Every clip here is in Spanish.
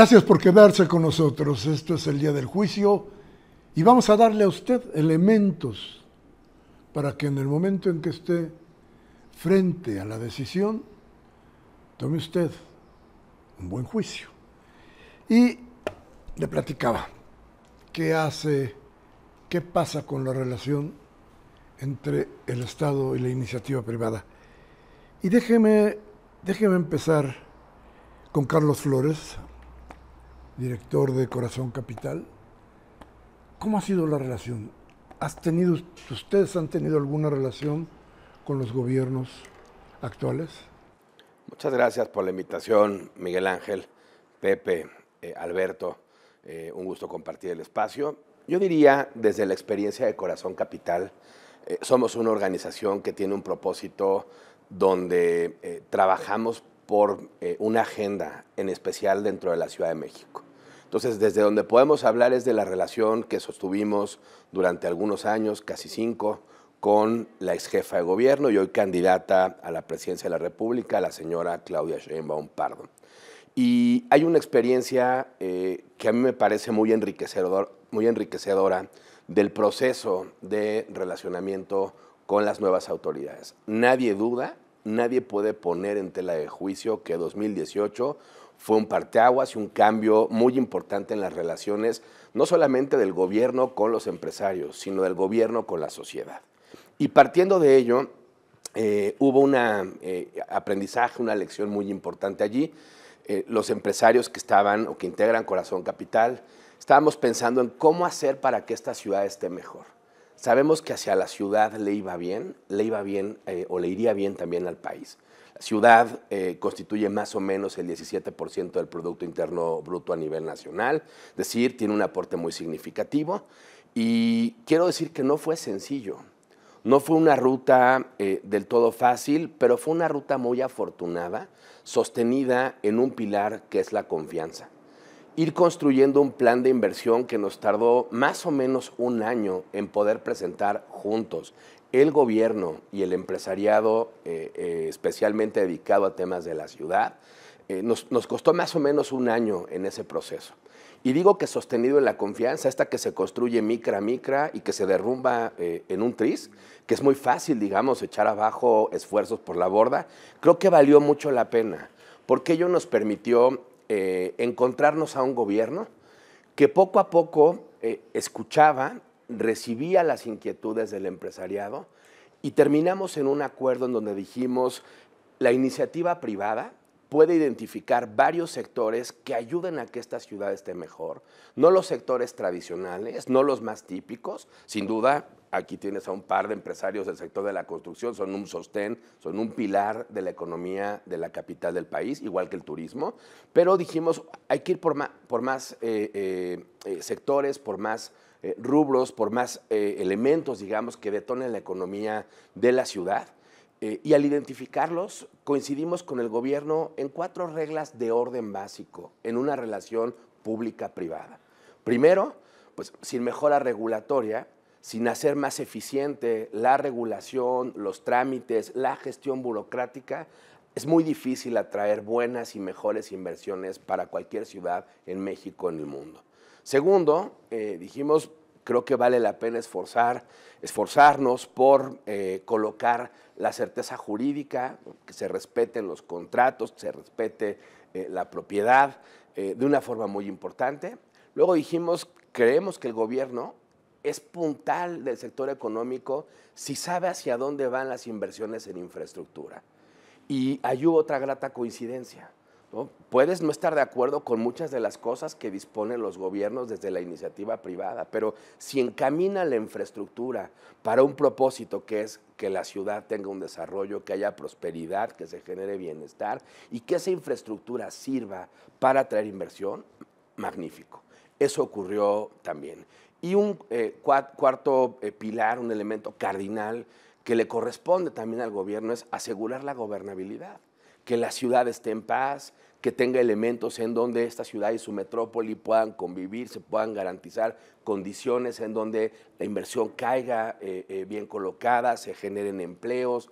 Gracias por quedarse con nosotros. Esto es el día del juicio y vamos a darle a usted elementos para que en el momento en que esté frente a la decisión, tome usted un buen juicio. Y le platicaba qué hace, qué pasa con la relación entre el Estado y la iniciativa privada. Y déjeme, déjeme empezar con Carlos Flores, director de Corazón Capital. ¿Cómo ha sido la relación? ¿Has tenido, ¿Ustedes han tenido alguna relación con los gobiernos actuales? Muchas gracias por la invitación, Miguel Ángel, Pepe, eh, Alberto. Eh, un gusto compartir el espacio. Yo diría, desde la experiencia de Corazón Capital, eh, somos una organización que tiene un propósito donde trabajamos por una agenda, en especial dentro de la Ciudad de México. Entonces, desde donde podemos hablar es de la relación que sostuvimos durante algunos años, casi cinco, con la ex jefa de gobierno y hoy candidata a la presidencia de la República, la señora Claudia Sheinbaum Pardo. Y hay una experiencia eh, que a mí me parece muy, enriquecedor, muy enriquecedora del proceso de relacionamiento con las nuevas autoridades. Nadie duda, nadie puede poner en tela de juicio que 2018 fue un parteaguas y un cambio muy importante en las relaciones, no solamente del gobierno con los empresarios, sino del gobierno con la sociedad. Y partiendo de ello, eh, hubo un eh, aprendizaje, una lección muy importante allí. Eh, los empresarios que estaban o que integran Corazón Capital, estábamos pensando en cómo hacer para que esta ciudad esté mejor. Sabemos que hacia la ciudad le iba bien, le iba bien o le iría bien también al país ciudad eh, constituye más o menos el 17% del Producto Interno Bruto a nivel nacional, es decir, tiene un aporte muy significativo. Y quiero decir que no fue sencillo, no fue una ruta eh, del todo fácil, pero fue una ruta muy afortunada, sostenida en un pilar que es la confianza. Ir construyendo un plan de inversión que nos tardó más o menos un año en poder presentar juntos el gobierno y el empresariado, eh, eh, especialmente dedicado a temas de la ciudad, eh, nos, costó más o menos un año en ese proceso. Y digo que sostenido en la confianza, esta que se construye micra a micra y que se derrumba en un tris, que es muy fácil, digamos, echar abajo esfuerzos por la borda, creo que valió mucho la pena, porque ello nos permitió encontrarnos a un gobierno que poco a poco escuchaba recibía las inquietudes del empresariado y terminamos en un acuerdo en donde dijimos, la iniciativa privada puede identificar varios sectores que ayuden a que esta ciudad esté mejor. No los sectores tradicionales, no los más típicos, sin duda. Aquí tienes a un par de empresarios del sector de la construcción, son un sostén, son un pilar de la economía de la capital del país, igual que el turismo. Pero dijimos, hay que ir por más, por más eh, eh, eh, sectores, por más eh, rubros, por más eh, elementos, digamos, que detonen la economía de la ciudad. Eh, y al identificarlos, coincidimos con el gobierno en cuatro reglas de orden básico en una relación pública-privada. Primero, pues sin mejora regulatoria, sin hacer más eficiente la regulación, los trámites, la gestión burocrática, es muy difícil atraer buenas y mejores inversiones para cualquier ciudad en México, en el mundo. Segundo, eh, dijimos, creo que vale la pena esforzarnos por eh, colocar la certeza jurídica, que se respeten los contratos, que se respete eh, la propiedad de una forma muy importante. Luego dijimos, creemos que el gobierno es puntal del sector económico si sabe hacia dónde van las inversiones en infraestructura. Y ahí hubo otra grata coincidencia. Puedes no estar de acuerdo con muchas de las cosas que disponen los gobiernos desde la iniciativa privada, pero si encamina la infraestructura para un propósito que es que la ciudad tenga un desarrollo, que haya prosperidad, que se genere bienestar y que esa infraestructura sirva para atraer inversión, magnífico. Eso ocurrió también. Y un eh, cuarto eh, pilar, un elemento cardinal que le corresponde también al gobierno es asegurar la gobernabilidad que la ciudad esté en paz, que tenga elementos en donde esta ciudad y su metrópoli puedan convivir, se puedan garantizar condiciones en donde la inversión caiga eh, eh, bien colocada, se generen empleos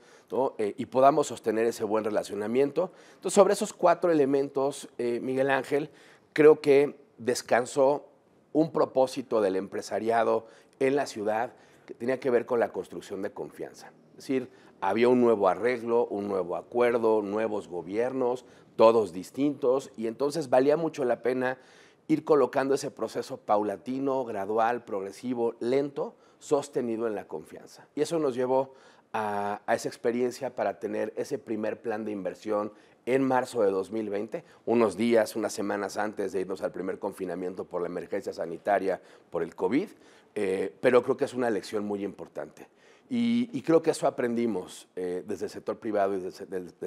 eh, y podamos sostener ese buen relacionamiento. Entonces, sobre esos cuatro elementos, Miguel Ángel, creo que descansó un propósito del empresariado en la ciudad que tenía que ver con la construcción de confianza. Es decir, había un nuevo arreglo, un nuevo acuerdo, nuevos gobiernos, todos distintos, y entonces valía mucho la pena ir colocando ese proceso paulatino, gradual, progresivo, lento, sostenido en la confianza. Y eso nos llevó a, esa experiencia para tener ese primer plan de inversión en marzo de 2020, unos días, unas semanas antes de irnos al primer confinamiento por la emergencia sanitaria, por el COVID, eh, pero creo que es una lección muy importante. Y, creo que eso aprendimos eh, desde el sector privado y desde,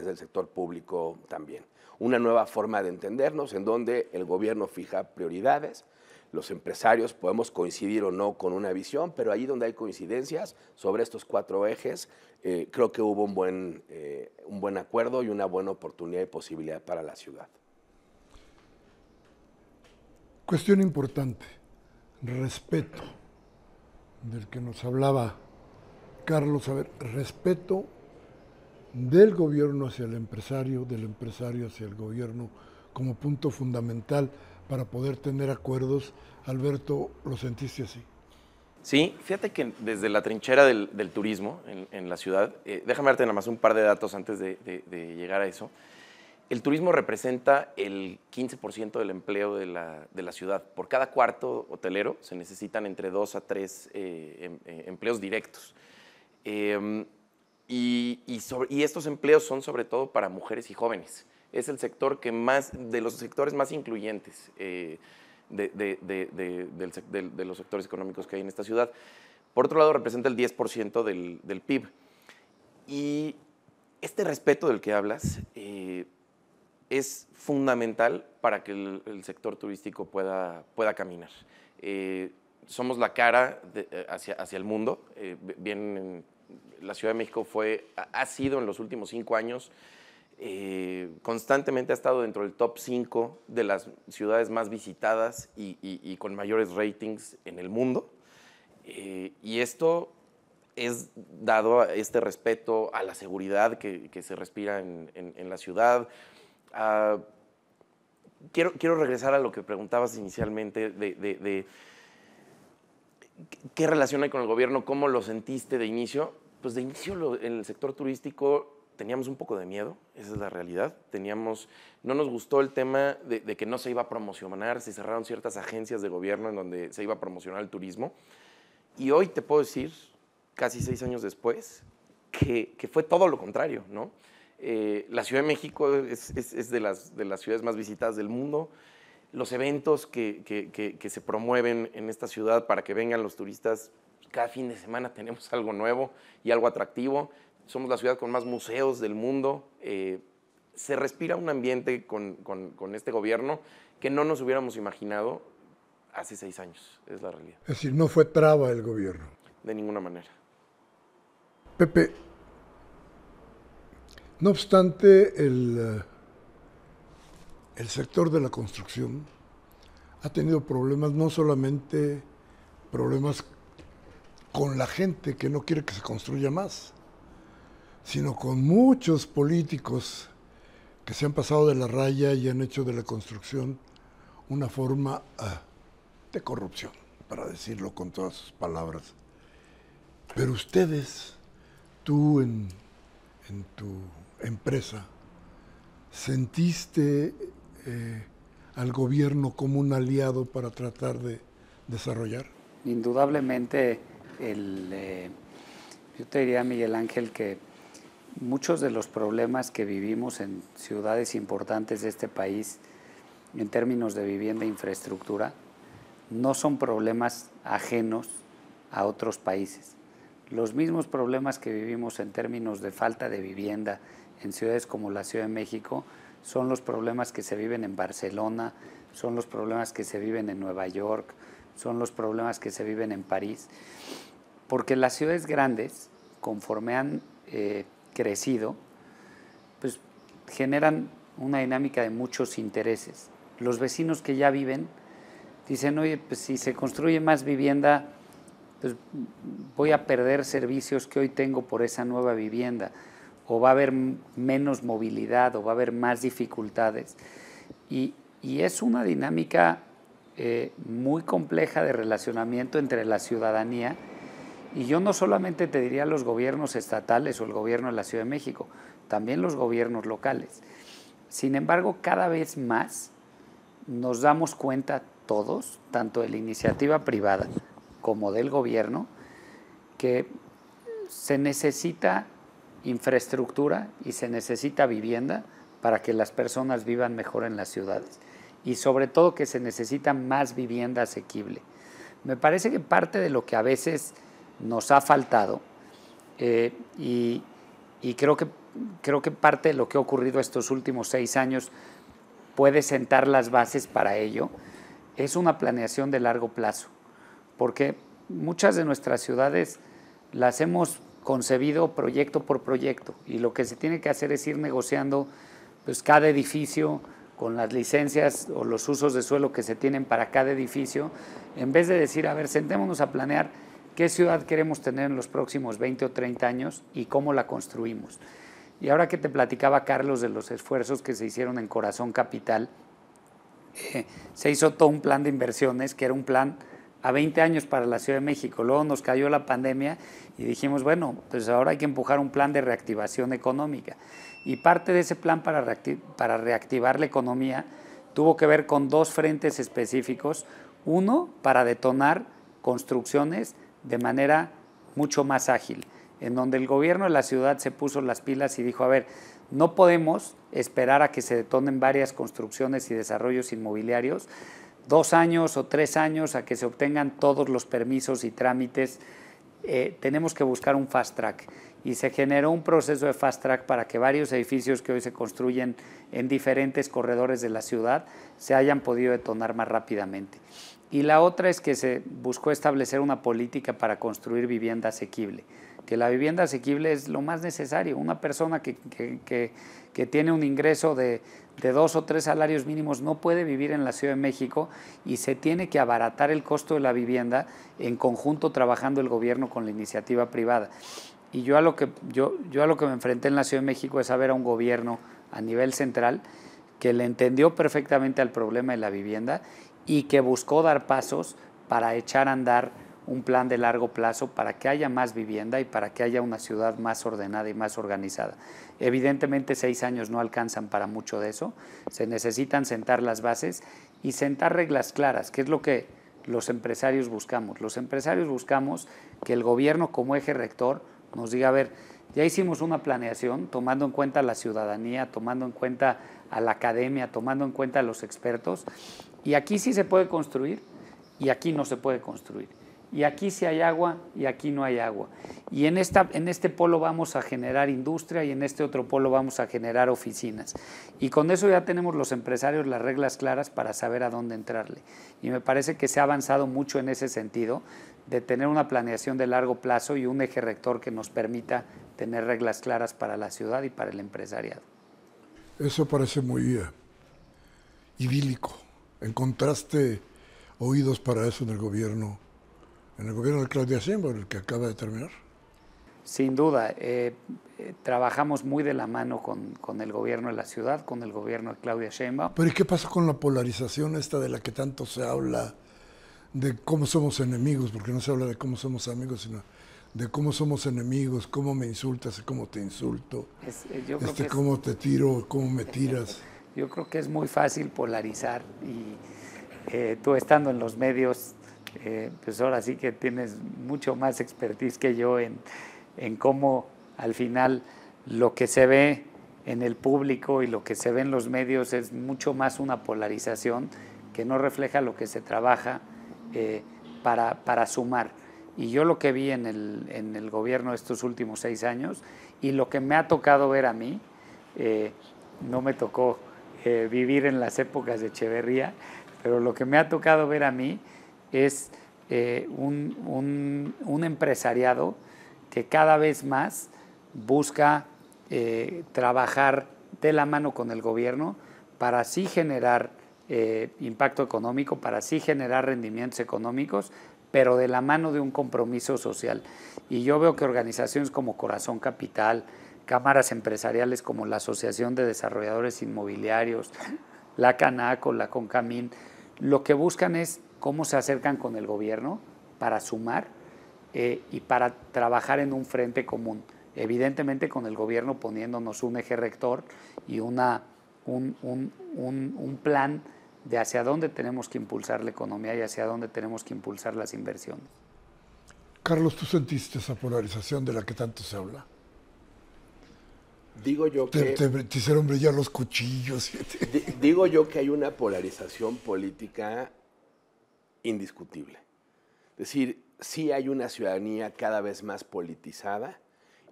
el sector público también. Una nueva forma de entendernos en donde el gobierno fija prioridades, los empresarios podemos coincidir o no con una visión, pero ahí donde hay coincidencias sobre estos cuatro ejes, eh, creo que hubo un buen, eh, un buen acuerdo y una buena oportunidad y posibilidad para la ciudad. Cuestión importante, respeto, del que nos hablaba Carlos, a ver, respeto del gobierno hacia el empresario, del empresario hacia el gobierno, como punto fundamental para poder tener acuerdos. Alberto, ¿lo sentiste así? Sí, fíjate que desde la trinchera del, turismo en, la ciudad, eh, déjame darte nada más un par de datos antes de, llegar a eso. El turismo representa el 15% del empleo de la, ciudad. Por cada cuarto hotelero se necesitan entre dos a tres eh, em, eh, empleos directos. Em, y, estos empleos son sobre todo para mujeres y jóvenes. Es el sector que más, de los sectores más incluyentes eh, de, los sectores económicos que hay en esta ciudad. Por otro lado, representa el 10% del, del, PIB. Y este respeto del que hablas eh, es fundamental para que el, sector turístico pueda, pueda caminar. Eh, somos la cara hacia, hacia, el mundo. vienen la Ciudad de México fue, ha sido en los últimos cinco años, eh, constantemente ha estado dentro del top cinco de las ciudades más visitadas y, con mayores ratings en el mundo. Eh, y esto es dado a este respeto a la seguridad que, se respira en, la ciudad. Ah, quiero, quiero regresar a lo que preguntabas inicialmente de ¿Qué relación hay con el gobierno? ¿Cómo lo sentiste de inicio? Pues de inicio en el sector turístico teníamos un poco de miedo, esa es la realidad. Teníamos, no nos gustó el tema de, que no se iba a promocionar, se cerraron ciertas agencias de gobierno en donde se iba a promocionar el turismo. Y hoy te puedo decir, casi seis años después, que, fue todo lo contrario, ¿no? Eh, la Ciudad de México es, de, las, de las ciudades más visitadas del mundo los eventos que, se promueven en esta ciudad para que vengan los turistas. Cada fin de semana tenemos algo nuevo y algo atractivo. Somos la ciudad con más museos del mundo. Eh, se respira un ambiente con, con, este gobierno que no nos hubiéramos imaginado hace seis años, es la realidad. Es decir, no fue traba el gobierno. De ninguna manera. Pepe, no obstante el eh, el sector de la construcción ha tenido problemas, no solamente problemas con la gente que no quiere que se construya más, sino con muchos políticos que se han pasado de la raya y han hecho de la construcción una forma ah, de corrupción, para decirlo con todas sus palabras. Pero ustedes, tú en tu empresa, sentiste eh, al gobierno como un aliado para tratar de desarrollar? Indudablemente, eh, yo te diría, Miguel Ángel, que muchos de los problemas que vivimos en ciudades importantes de este país en términos de vivienda e infraestructura no son problemas ajenos a otros países los mismos problemas que vivimos en términos de falta de vivienda en ciudades como la Ciudad de México son los problemas que se viven en Barcelona, son los problemas que se viven en Nueva York, son los problemas que se viven en París, porque las ciudades grandes, conforme han eh, crecido, pues generan una dinámica de muchos intereses. Los vecinos que ya viven dicen, oye, pues si se construye más vivienda, pues, voy a perder servicios que hoy tengo por esa nueva vivienda, o va a haber menos movilidad, o va a haber más dificultades. Y, es una dinámica eh, muy compleja de relacionamiento entre la ciudadanía. Y yo no solamente te diría los gobiernos estatales o el gobierno de la Ciudad de México, también los gobiernos locales. Sin embargo, cada vez más nos damos cuenta todos, tanto de la iniciativa privada como del gobierno, que se necesita infraestructura y se necesita vivienda para que las personas vivan mejor en las ciudades y sobre todo que se necesita más vivienda asequible. Me parece que parte de lo que a veces nos ha faltado eh, y, y, creo, que, creo que parte de lo que ha ocurrido estos últimos seis años puede sentar las bases para ello, es una planeación de largo plazo porque muchas de nuestras ciudades las hemos concebido proyecto por proyecto y lo que se tiene que hacer es ir negociando pues, cada edificio con las licencias o los usos de suelo que se tienen para cada edificio, en vez de decir, a ver, sentémonos a planear qué ciudad queremos tener en los próximos 20 o 30 años y cómo la construimos. Y ahora que te platicaba, Carlos, de los esfuerzos que se hicieron en Corazón Capital, eh, se hizo todo un plan de inversiones, que era un plan a 20 años para la Ciudad de México. Luego nos cayó la pandemia y dijimos, bueno, pues ahora hay que empujar un plan de reactivación económica. Y parte de ese plan para, para reactivar la economía tuvo que ver con dos frentes específicos. Uno, para detonar construcciones de manera mucho más ágil, en donde el gobierno de la ciudad se puso las pilas y dijo, a ver, no podemos esperar a que se detonen varias construcciones y desarrollos inmobiliarios, dos años o tres años a que se obtengan todos los permisos y trámites, eh, tenemos que buscar un fast track. Y se generó un proceso de fast track para que varios edificios que hoy se construyen en diferentes corredores de la ciudad se hayan podido detonar más rápidamente. Y la otra es que se buscó establecer una política para construir vivienda asequible que la vivienda asequible es lo más necesario. Una persona que, que, tiene un ingreso de, dos o tres salarios mínimos no puede vivir en la Ciudad de México y se tiene que abaratar el costo de la vivienda en conjunto trabajando el gobierno con la iniciativa privada. Y yo a lo que, yo, yo a lo que me enfrenté en la Ciudad de México es a ver a un gobierno a nivel central que le entendió perfectamente al problema de la vivienda y que buscó dar pasos para echar a andar un plan de largo plazo para que haya más vivienda y para que haya una ciudad más ordenada y más organizada. Evidentemente seis años no alcanzan para mucho de eso, se necesitan sentar las bases y sentar reglas claras, que es lo que los empresarios buscamos. Los empresarios buscamos que el gobierno como eje rector nos diga, a ver, ya hicimos una planeación tomando en cuenta a la ciudadanía, tomando en cuenta a la academia, tomando en cuenta a los expertos, y aquí sí se puede construir y aquí no se puede construir y aquí sí hay agua y aquí no hay agua. Y en, esta, en este polo vamos a generar industria y en este otro polo vamos a generar oficinas. Y con eso ya tenemos los empresarios las reglas claras para saber a dónde entrarle. Y me parece que se ha avanzado mucho en ese sentido, de tener una planeación de largo plazo y un eje rector que nos permita tener reglas claras para la ciudad y para el empresariado. Eso parece muy eh, ibílico. En contraste, oídos para eso en el gobierno? en el gobierno de Claudia Sheinbaum, el que acaba de terminar. Sin duda, eh, eh, trabajamos muy de la mano con, con, el gobierno de la ciudad, con el gobierno de Claudia Sheinbaum. Pero ¿y qué pasa con la polarización esta de la que tanto se habla, de cómo somos enemigos? Porque no se habla de cómo somos amigos, sino de cómo somos enemigos, cómo me insultas, cómo te insulto, eh, este, cómo te tiro, cómo me tiras. Yo creo que es muy fácil polarizar y tú estando en los medios eh, pues ahora sí que tienes mucho más expertise que yo en, en cómo al final lo que se ve en el público y lo que se ve en los medios es mucho más una polarización que no refleja lo que se trabaja eh, para, para, sumar. Y yo lo que vi en el, en el gobierno estos últimos seis años y lo que me ha tocado ver a mí, eh, no me tocó eh, vivir en las épocas de Echeverría, pero lo que me ha tocado ver a mí es eh, un, empresariado que cada vez más busca eh, trabajar de la mano con el gobierno para así generar eh, impacto económico, para así generar rendimientos económicos, pero de la mano de un compromiso social. Y yo veo que organizaciones como Corazón Capital, cámaras empresariales como la Asociación de Desarrolladores Inmobiliarios, la Canaco, la concamin lo que buscan es cómo se acercan con el gobierno para sumar eh, y para trabajar en un frente común. Evidentemente con el gobierno poniéndonos un eje rector y una, un, plan de hacia dónde tenemos que impulsar la economía y hacia dónde tenemos que impulsar las inversiones. Carlos, ¿tú sentiste esa polarización de la que tanto se habla? Digo yo que. te hicieron brillar los cuchillos. Digo yo que hay una polarización política indiscutible. Es decir, sí hay una ciudadanía cada vez más politizada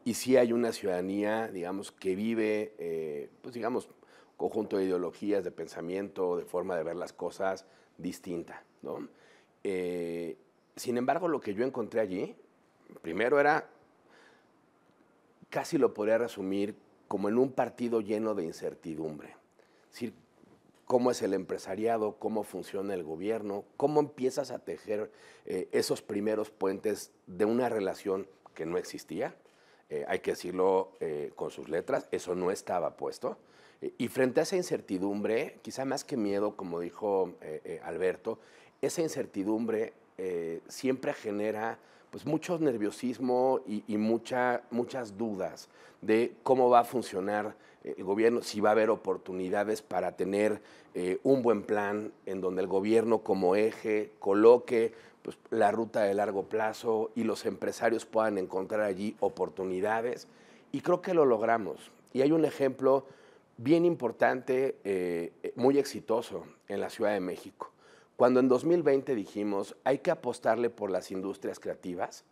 y sí hay una ciudadanía, digamos, que vive, eh, pues digamos, conjunto de ideologías, de pensamiento, de forma de ver las cosas distinta, eh, sin embargo, lo que yo encontré allí, primero era, casi lo podría resumir como en un partido lleno de incertidumbre. Es cómo es el empresariado, cómo funciona el gobierno, cómo empiezas a tejer eh, esos primeros puentes de una relación que no existía, eh, hay que decirlo eh, con sus letras, eso no estaba puesto. Y frente a esa incertidumbre, quizá más que miedo, como dijo Alberto, esa incertidumbre siempre genera pues mucho nerviosismo y, muchas dudas de cómo va a funcionar el gobierno, si va a haber oportunidades para tener eh, un buen plan en donde el gobierno como eje coloque pues, la ruta de largo plazo y los empresarios puedan encontrar allí oportunidades. Y creo que lo logramos. Y hay un ejemplo bien importante, eh, muy exitoso en la Ciudad de México. Cuando en 2020 dijimos hay que apostarle por las industrias creativas,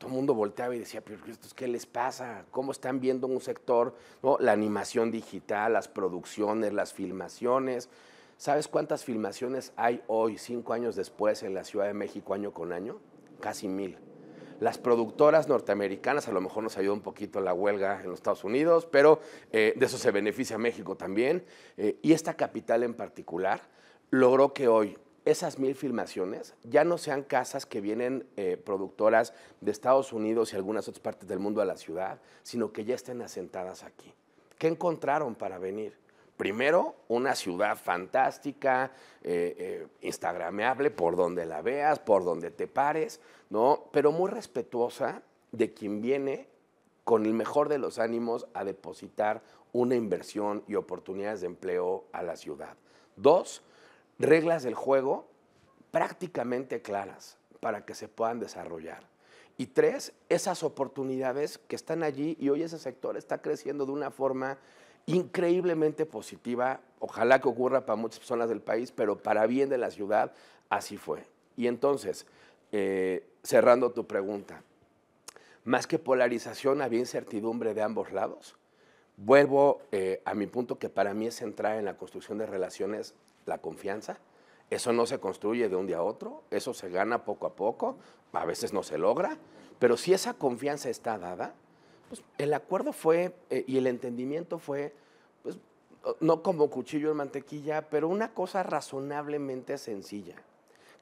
todo el mundo volteaba y decía, pero ¿qué les pasa? ¿Cómo están viendo un sector? ¿No? La animación digital, las producciones, las filmaciones. ¿Sabes cuántas filmaciones hay hoy, cinco años después, en la Ciudad de México, año con año? Casi mil. Las productoras norteamericanas, a lo mejor nos ayudó un poquito la huelga en los Estados Unidos, pero eh, de eso se beneficia México también. Eh, y esta capital en particular logró que hoy esas mil filmaciones ya no sean casas que vienen eh, productoras de Estados Unidos y algunas otras partes del mundo a la ciudad, sino que ya estén asentadas aquí. ¿Qué encontraron para venir? Primero, una ciudad fantástica, eh, eh, instagrameable por donde la veas, por donde te pares, ¿no? Pero muy respetuosa de quien viene con el mejor de los ánimos a depositar una inversión y oportunidades de empleo a la ciudad. Dos, reglas del juego prácticamente claras para que se puedan desarrollar. Y tres, esas oportunidades que están allí y hoy ese sector está creciendo de una forma increíblemente positiva. Ojalá que ocurra para muchas personas del país, pero para bien de la ciudad, así fue. Y entonces, eh, cerrando tu pregunta, más que polarización, había incertidumbre de ambos lados. Vuelvo eh, a mi punto que para mí es central en la construcción de relaciones la confianza. Eso no se construye de un día a otro, eso se gana poco a poco, a veces no se logra, pero si esa confianza está dada, pues, el acuerdo fue eh, y el entendimiento fue, pues, no como cuchillo en mantequilla, pero una cosa razonablemente sencilla.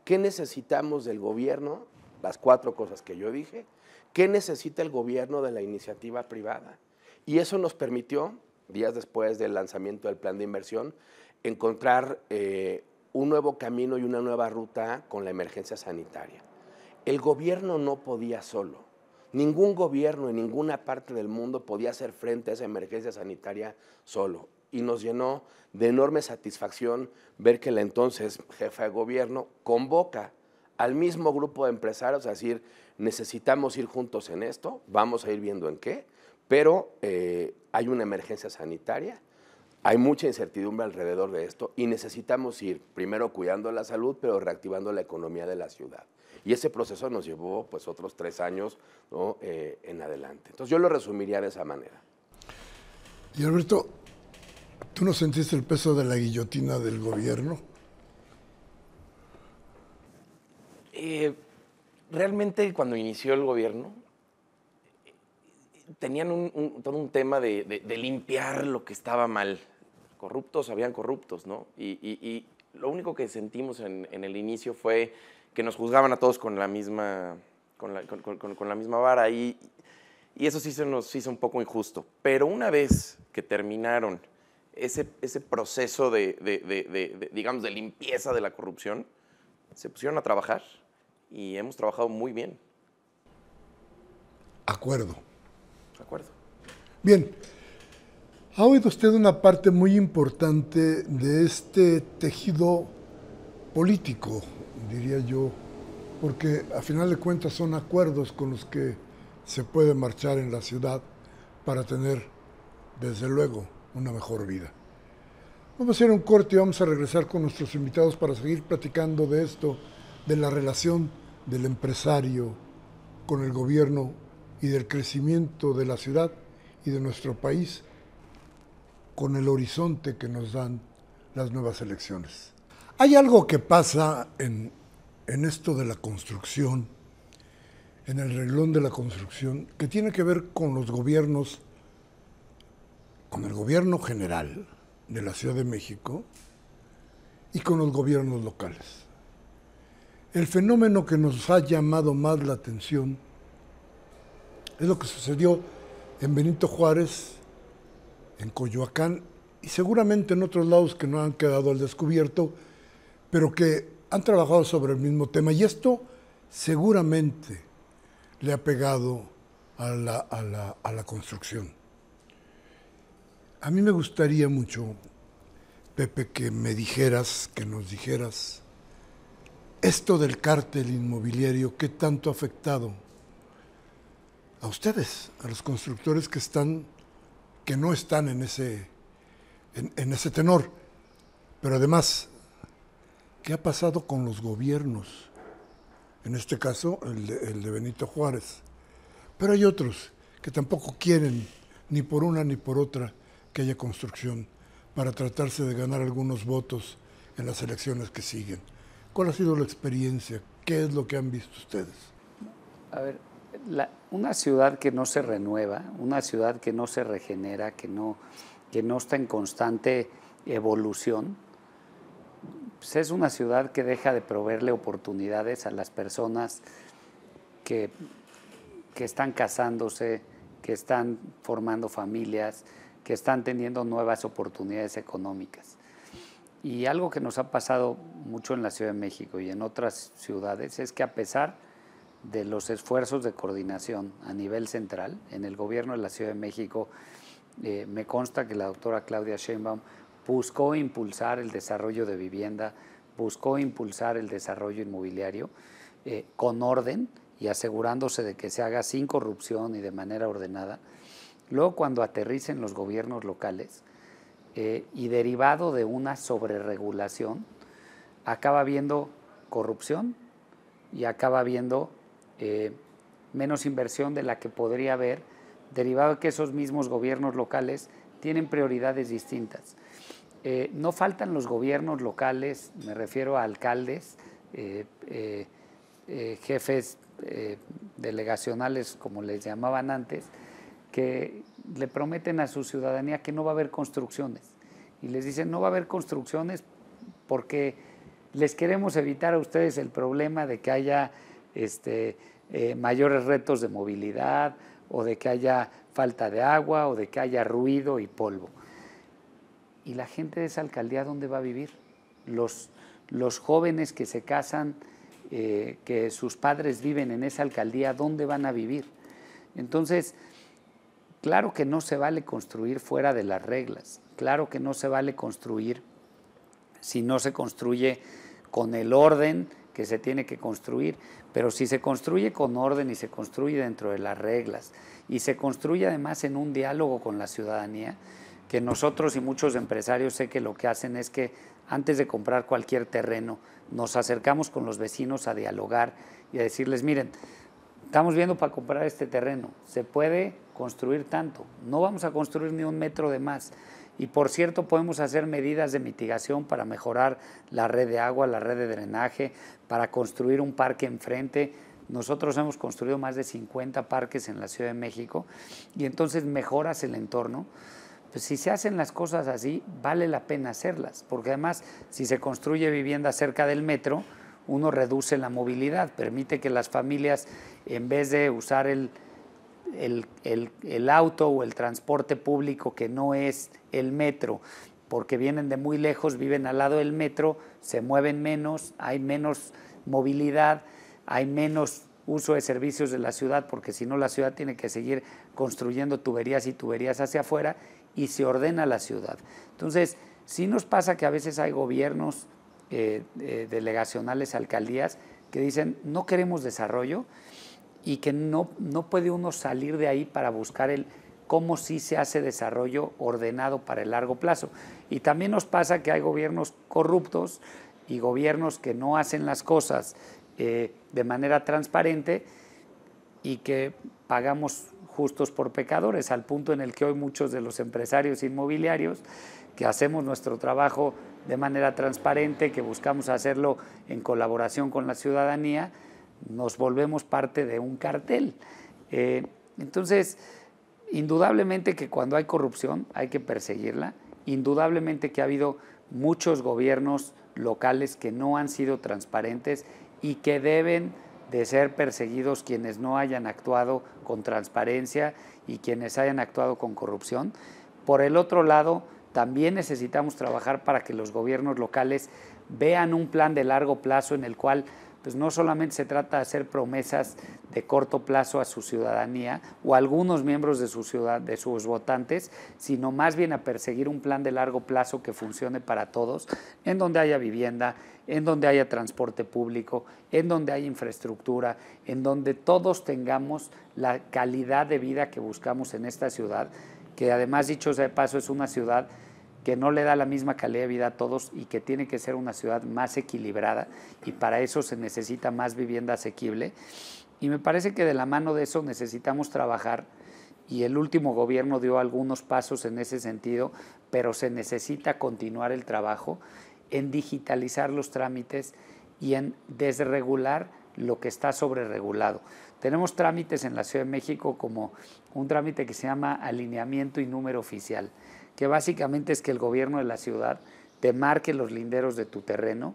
¿Qué necesitamos del gobierno? Las cuatro cosas que yo dije. ¿Qué necesita el gobierno de la iniciativa privada? Y eso nos permitió, días después del lanzamiento del plan de inversión, encontrar eh, un nuevo camino y una nueva ruta con la emergencia sanitaria. El gobierno no podía solo. Ningún gobierno en ninguna parte del mundo podía hacer frente a esa emergencia sanitaria solo. Y nos llenó de enorme satisfacción ver que la entonces jefa de gobierno convoca al mismo grupo de empresarios a decir, necesitamos ir juntos en esto, vamos a ir viendo en qué, pero eh, hay una emergencia sanitaria hay mucha incertidumbre alrededor de esto y necesitamos ir primero cuidando la salud, pero reactivando la economía de la ciudad. Y ese proceso nos llevó pues otros tres años eh, en adelante. Entonces yo lo resumiría de esa manera. Y Alberto, ¿tú no sentiste el peso de la guillotina del gobierno? Eh, realmente cuando inició el gobierno, tenían todo un tema de, limpiar lo que estaba mal. Corruptos habían corruptos, ¿no? Y, lo único que sentimos en, el inicio fue que nos juzgaban a todos con la misma, con la, misma vara y, eso sí se nos hizo un poco injusto. Pero una vez que terminaron ese, ese proceso de, digamos, de limpieza de la corrupción, se pusieron a trabajar y hemos trabajado muy bien. Acuerdo de acuerdo. Bien. Ha oído usted una parte muy importante de este tejido político, diría yo, porque a final de cuentas son acuerdos con los que se puede marchar en la ciudad para tener, desde luego, una mejor vida. Vamos a hacer un corte y vamos a regresar con nuestros invitados para seguir platicando de esto, de la relación del empresario con el gobierno y del crecimiento de la ciudad y de nuestro país con el horizonte que nos dan las nuevas elecciones. Hay algo que pasa en, esto de la construcción, en el renglón de la construcción, que tiene que ver con los gobiernos, con el gobierno general de la Ciudad de México y con los gobiernos locales. El fenómeno que nos ha llamado más la atención es lo que sucedió en Benito Juárez, en Coyoacán y seguramente en otros lados que no han quedado al descubierto, pero que han trabajado sobre el mismo tema. Y esto seguramente le ha pegado a la, construcción. A mí me gustaría mucho, Pepe, que me dijeras, que nos dijeras, esto del cártel inmobiliario, ¿qué tanto ha afectado a ustedes, a los constructores que están, que no están en ese, en, ese tenor. Pero además, ¿qué ha pasado con los gobiernos? En este caso, el de, el de Benito Juárez. Pero hay otros que tampoco quieren, ni por una ni por otra, que haya construcción para tratarse de ganar algunos votos en las elecciones que siguen. ¿Cuál ha sido la experiencia? ¿Qué es lo que han visto ustedes? A ver, la, una ciudad que no se renueva, una ciudad que no se regenera, que no, que no está en constante evolución, pues es una ciudad que deja de proveerle oportunidades a las personas que, que están casándose, que están formando familias, que están teniendo nuevas oportunidades económicas. Y algo que nos ha pasado mucho en la Ciudad de México y en otras ciudades es que a pesar de de los esfuerzos de coordinación a nivel central. En el gobierno de la Ciudad de México eh, me consta que la doctora Claudia Sheinbaum buscó impulsar el desarrollo de vivienda, buscó impulsar el desarrollo inmobiliario eh, con orden y asegurándose de que se haga sin corrupción y de manera ordenada. Luego cuando aterricen los gobiernos locales eh, y derivado de una sobreregulación, acaba habiendo corrupción y acaba habiendo eh, menos inversión de la que podría haber, derivado de que esos mismos gobiernos locales tienen prioridades distintas. Eh, no faltan los gobiernos locales, me refiero a alcaldes, eh, jefes delegacionales, como les llamaban antes, que le prometen a su ciudadanía que no va a haber construcciones. Y les dicen, no va a haber construcciones porque les queremos evitar a ustedes el problema de que haya este, eh, mayores retos de movilidad o de que haya falta de agua o de que haya ruido y polvo. ¿Y la gente de esa alcaldía dónde va a vivir? Los, jóvenes que se casan, eh, que sus padres viven en esa alcaldía, ¿dónde van a vivir? Entonces, claro que no se vale construir fuera de las reglas, claro que no se vale construir si no se construye con el orden que se tiene que construir. Pero si se construye con orden y se construye dentro de las reglas y se construye además en un diálogo con la ciudadanía, que nosotros y muchos empresarios sé que lo que hacen es que antes de comprar cualquier terreno nos acercamos con los vecinos a dialogar y a decirles, miren, estamos viendo para comprar este terreno, se puede construir tanto, no vamos a construir ni un metro de más, y por cierto, podemos hacer medidas de mitigación para mejorar la red de agua, la red de drenaje, para construir un parque enfrente. Nosotros hemos construido más de 50 parques en la Ciudad de México y entonces mejoras el entorno. Pues si se hacen las cosas así, vale la pena hacerlas, porque además si se construye vivienda cerca del metro, uno reduce la movilidad, permite que las familias, en vez de usar el, el, el, auto o el transporte público que no es el metro, porque vienen de muy lejos, viven al lado del metro, se mueven menos, hay menos movilidad, hay menos uso de servicios de la ciudad, porque si no la ciudad tiene que seguir construyendo tuberías y tuberías hacia afuera y se ordena la ciudad. Entonces, si nos pasa que a veces hay gobiernos eh, eh, delegacionales, alcaldías, que dicen, no queremos desarrollo, y que no, puede uno salir de ahí para buscar el cómo sí se hace desarrollo ordenado para el largo plazo. Y también nos pasa que hay gobiernos corruptos y gobiernos que no hacen las cosas eh, de manera transparente y que pagamos justos por pecadores, al punto en el que hoy muchos de los empresarios inmobiliarios que hacemos nuestro trabajo de manera transparente, que buscamos hacerlo en colaboración con la ciudadanía, nos volvemos parte de un cartel. Eh, entonces, indudablemente que cuando hay corrupción hay que perseguirla, indudablemente que ha habido muchos gobiernos locales que no han sido transparentes y que deben de ser perseguidos quienes no hayan actuado con transparencia y quienes hayan actuado con corrupción. Por el otro lado, también necesitamos trabajar para que los gobiernos locales vean un plan de largo plazo en el cual pues no solamente se trata de hacer promesas de corto plazo a su ciudadanía o a algunos miembros de su ciudad, de sus votantes, sino más bien a perseguir un plan de largo plazo que funcione para todos, en donde haya vivienda, en donde haya transporte público, en donde haya infraestructura, en donde todos tengamos la calidad de vida que buscamos en esta ciudad, que además dicho sea de paso es una ciudad que no le da la misma calidad de vida a todos y que tiene que ser una ciudad más equilibrada y para eso se necesita más vivienda asequible. Y me parece que de la mano de eso necesitamos trabajar y el último gobierno dio algunos pasos en ese sentido, pero se necesita continuar el trabajo en digitalizar los trámites y en desregular lo que está sobreregulado. Tenemos trámites en la Ciudad de México como un trámite que se llama alineamiento y número oficial, que básicamente es que el gobierno de la ciudad te marque los linderos de tu terreno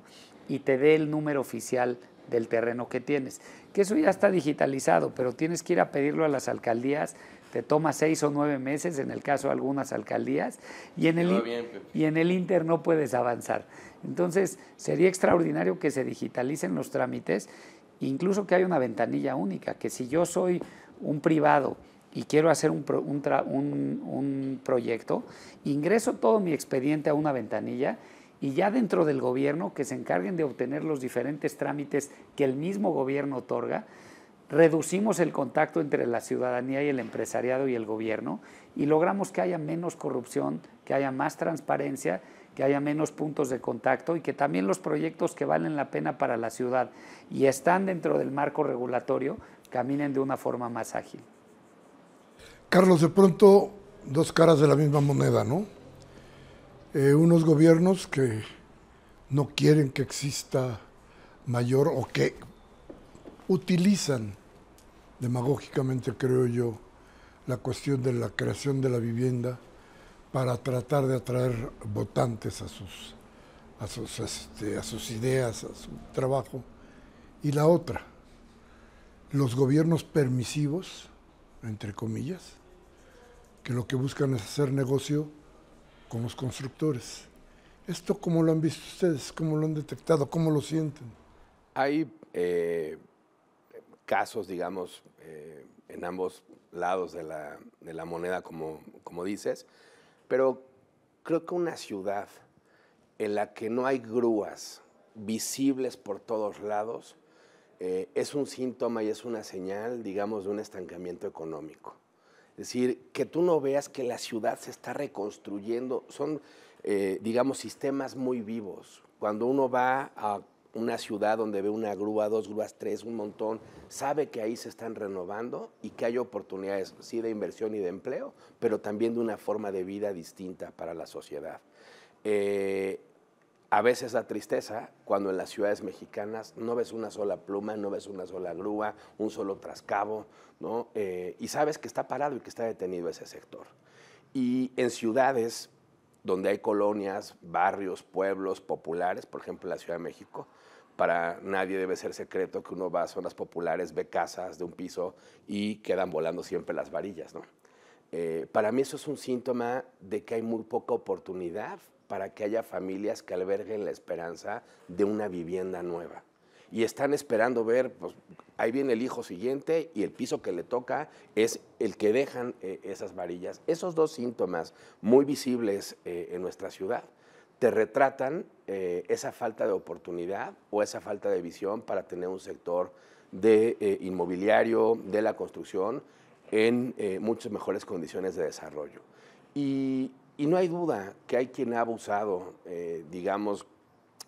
y te dé el número oficial del terreno que tienes. Que eso ya está digitalizado, pero tienes que ir a pedirlo a las alcaldías, te toma seis o nueve meses en el caso de algunas alcaldías y en, el, y en el Inter no puedes avanzar. Entonces sería extraordinario que se digitalicen los trámites, incluso que haya una ventanilla única, que si yo soy un privado, y quiero hacer un, proyecto, ingreso todo mi expediente a una ventanilla y ya dentro del gobierno que se encarguen de obtener los diferentes trámites que el mismo gobierno otorga, reducimos el contacto entre la ciudadanía y el empresariado y el gobierno y logramos que haya menos corrupción, que haya más transparencia, que haya menos puntos de contacto y que también los proyectos que valen la pena para la ciudad y están dentro del marco regulatorio caminen de una forma más ágil. Carlos, de pronto, dos caras de la misma moneda, ¿no? Eh, unos gobiernos que no quieren que exista mayor o que utilizan demagógicamente, creo yo, la cuestión de la creación de la vivienda para tratar de atraer votantes a sus, a sus este, ideas, a su trabajo. Y la otra, los gobiernos permisivos, entre comillas, que lo que buscan es hacer negocio con los constructores. ¿Esto cómo lo han visto ustedes? ¿Cómo lo han detectado? ¿Cómo lo sienten? Hay eh, casos, digamos, eh, en ambos lados de la, moneda, como, dices, pero creo que una ciudad en la que no hay grúas visibles por todos lados eh, es un síntoma y es una señal, digamos, de un estancamiento económico. Es decir, que tú no veas que la ciudad se está reconstruyendo, son, eh, digamos, sistemas muy vivos. Cuando uno va a una ciudad donde ve una grúa, dos grúas, tres, un montón, sabe que ahí se están renovando y que hay oportunidades, sí, de inversión y de empleo, pero también de una forma de vida distinta para la sociedad. Eh, a veces la tristeza cuando en las ciudades mexicanas no ves una sola pluma, no ves una sola grúa, un solo trascabo, ¿no? Eh, y sabes que está parado y que está detenido ese sector. Y en ciudades donde hay colonias, barrios, pueblos populares, por ejemplo la Ciudad de México, para nadie debe ser secreto que uno va a zonas populares, ve casas de un piso y quedan volando siempre las varillas, ¿no? Eh, para mí eso es un síntoma de que hay muy poca oportunidad para que haya familias que alberguen la esperanza de una vivienda nueva. Y están esperando ver, pues ahí viene el hijo siguiente y el piso que le toca es el que dejan eh, esas varillas. Esos dos síntomas muy visibles eh, en nuestra ciudad te retratan eh, esa falta de oportunidad o esa falta de visión para tener un sector de inmobiliario, de la construcción, en muchas mejores condiciones de desarrollo. Y y no hay duda que hay quien ha abusado, eh, digamos,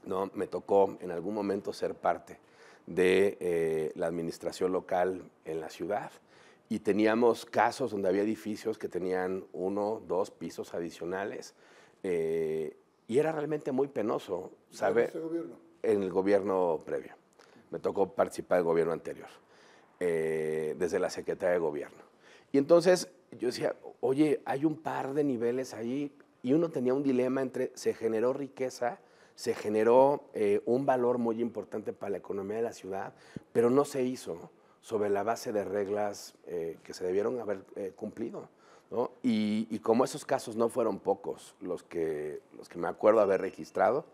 no, me tocó en algún momento ser parte de eh, la administración local en la ciudad y teníamos casos donde había edificios que tenían uno, dos pisos adicionales eh, y era realmente muy penoso saber en el gobierno previo. Me tocó participar del gobierno anterior, desde la Secretaría de Gobierno. Y entonces yo decía, oye, hay un par de niveles ahí y uno tenía un dilema entre se generó riqueza, se generó eh, un valor muy importante para la economía de la ciudad, pero no se hizo sobre la base de reglas eh, que se debieron haber eh, cumplido. Y, y, como esos casos no fueron pocos los que, los que me acuerdo haber registrado,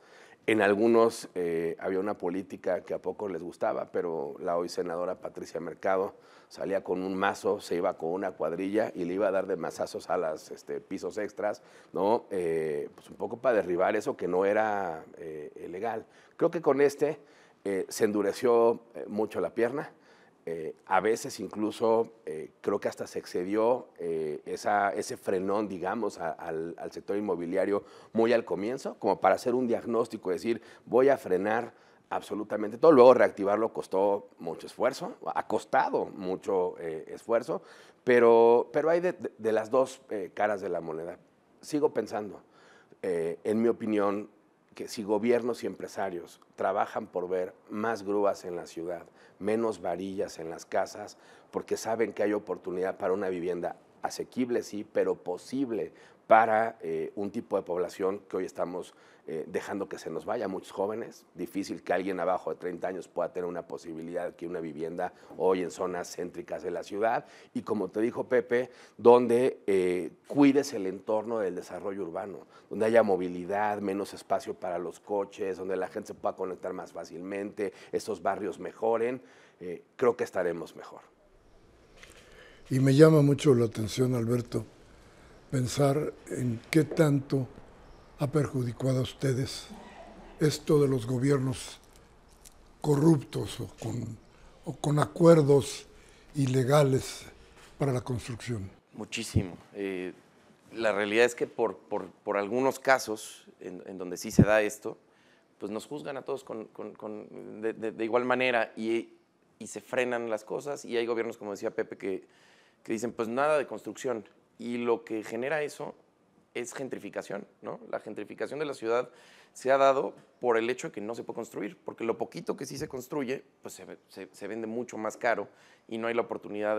en algunos eh, había una política que a poco les gustaba, pero la hoy senadora Patricia Mercado salía con un mazo, se iba con una cuadrilla y le iba a dar de mazazos a las este, pisos extras, ¿no? Eh, pues un poco para derribar eso que no era eh, legal. Creo que con este se endureció mucho la pierna eh, a veces incluso eh, creo que hasta se excedió eh, ese frenón, digamos, al, sector inmobiliario muy al comienzo, como para hacer un diagnóstico, decir, voy a frenar absolutamente todo. Luego reactivarlo costó mucho esfuerzo, ha costado mucho esfuerzo, pero, hay de las dos caras de la moneda. Sigo pensando, en mi opinión, que si gobiernos y empresarios trabajan por ver más grúas en la ciudad, menos varillas en las casas, porque saben que hay oportunidad para una vivienda asequible, sí, pero posible para eh, un tipo de población que hoy estamos eh, dejando que se nos vaya, muchos jóvenes. Difícil que alguien abajo de 30 años pueda tener una posibilidad de una vivienda hoy en zonas céntricas de la ciudad. Y como te dijo Pepe, donde eh, cuides el entorno del desarrollo urbano, donde haya movilidad, menos espacio para los coches, donde la gente se pueda conectar más fácilmente, estos barrios mejoren, creo que estaremos mejor. Y me llama mucho la atención, Alberto, pensar en qué tanto ha perjudicado a ustedes esto de los gobiernos corruptos o con, acuerdos ilegales para la construcción. Muchísimo. Eh, la realidad es que por, algunos casos en, donde sí se da esto, pues nos juzgan a todos de, igual manera y, se frenan las cosas y hay gobiernos, como decía Pepe, que, que dicen pues nada de construcción. Y lo que genera eso es gentrificación, ¿no? La gentrificación de la ciudad se ha dado por el hecho de que no se puede construir, porque lo poquito que sí se construye, pues se, vende mucho más caro y no hay la oportunidad